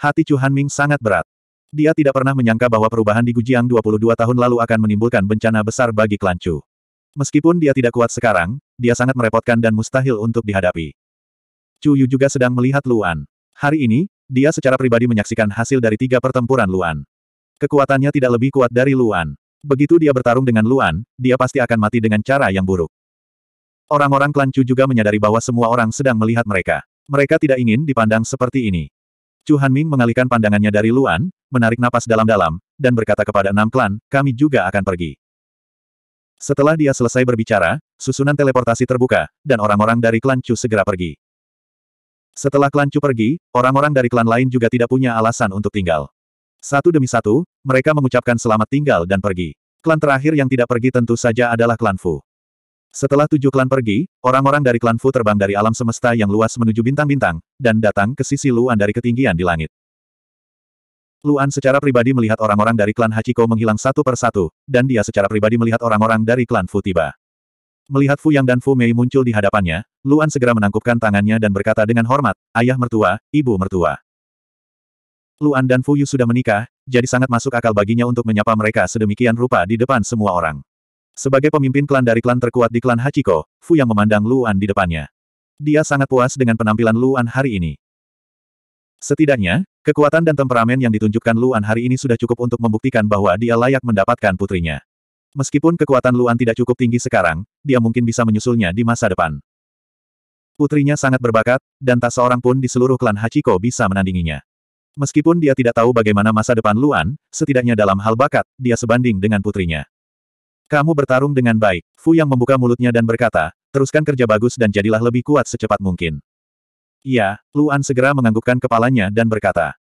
Hati Chu Hanming sangat berat. Dia tidak pernah menyangka bahwa perubahan di Gujiang 22 tahun lalu akan menimbulkan bencana besar bagi klan Chu. Meskipun dia tidak kuat sekarang, dia sangat merepotkan dan mustahil untuk dihadapi. Chu Yu juga sedang melihat Luan. Hari ini, dia secara pribadi menyaksikan hasil dari tiga pertempuran Luan. Kekuatannya tidak lebih kuat dari Luan. Begitu dia bertarung dengan Luan, dia pasti akan mati dengan cara yang buruk. Orang-orang klan Chu juga menyadari bahwa semua orang sedang melihat mereka. Mereka tidak ingin dipandang seperti ini. Chu Hanming mengalihkan pandangannya dari Luan, menarik napas dalam-dalam, dan berkata kepada enam klan, kami juga akan pergi. Setelah dia selesai berbicara, susunan teleportasi terbuka, dan orang-orang dari klan Chu segera pergi. Setelah klan Chu pergi, orang-orang dari klan lain juga tidak punya alasan untuk tinggal. Satu demi satu, mereka mengucapkan selamat tinggal dan pergi. Klan terakhir yang tidak pergi tentu saja adalah klan Fu. Setelah tujuh klan pergi, orang-orang dari klan Fu terbang dari alam semesta yang luas menuju bintang-bintang, dan datang ke sisi Luan dari ketinggian di langit. Luan secara pribadi melihat orang-orang dari klan Hachiko menghilang satu per satu, dan dia secara pribadi melihat orang-orang dari klan Fu tiba. Melihat Fu Yang dan Fu Mei muncul di hadapannya, Luan segera menangkupkan tangannya dan berkata dengan hormat, ayah mertua, ibu mertua. Luan dan Fu Yu sudah menikah, jadi sangat masuk akal baginya untuk menyapa mereka sedemikian rupa di depan semua orang. Sebagai pemimpin klan dari klan terkuat di klan Hachiko, Fu yang memandang Luan di depannya. Dia sangat puas dengan penampilan Luan hari ini. Setidaknya, kekuatan dan temperamen yang ditunjukkan Luan hari ini sudah cukup untuk membuktikan bahwa dia layak mendapatkan putrinya. Meskipun kekuatan Luan tidak cukup tinggi sekarang, dia mungkin bisa menyusulnya di masa depan. Putrinya sangat berbakat, dan tak seorang pun di seluruh klan Hachiko bisa menandinginya. Meskipun dia tidak tahu bagaimana masa depan Luan, setidaknya dalam hal bakat, dia sebanding dengan putrinya. Kamu bertarung dengan baik. Fu yang membuka mulutnya dan berkata, teruskan kerja bagus dan jadilah lebih kuat secepat mungkin. Iya, Luan segera menganggukkan kepalanya dan berkata.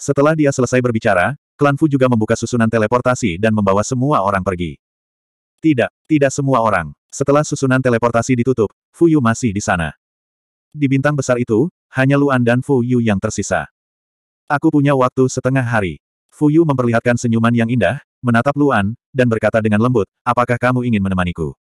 Setelah dia selesai berbicara, klan Fu juga membuka susunan teleportasi dan membawa semua orang pergi. Tidak, tidak semua orang. Setelah susunan teleportasi ditutup, Fu Yu masih di sana. Di bintang besar itu, hanya Luan dan Fu Yu yang tersisa. Aku punya waktu setengah hari. Fu Yu memperlihatkan senyuman yang indah, menatap Luan, dan berkata dengan lembut, apakah kamu ingin menemaniku?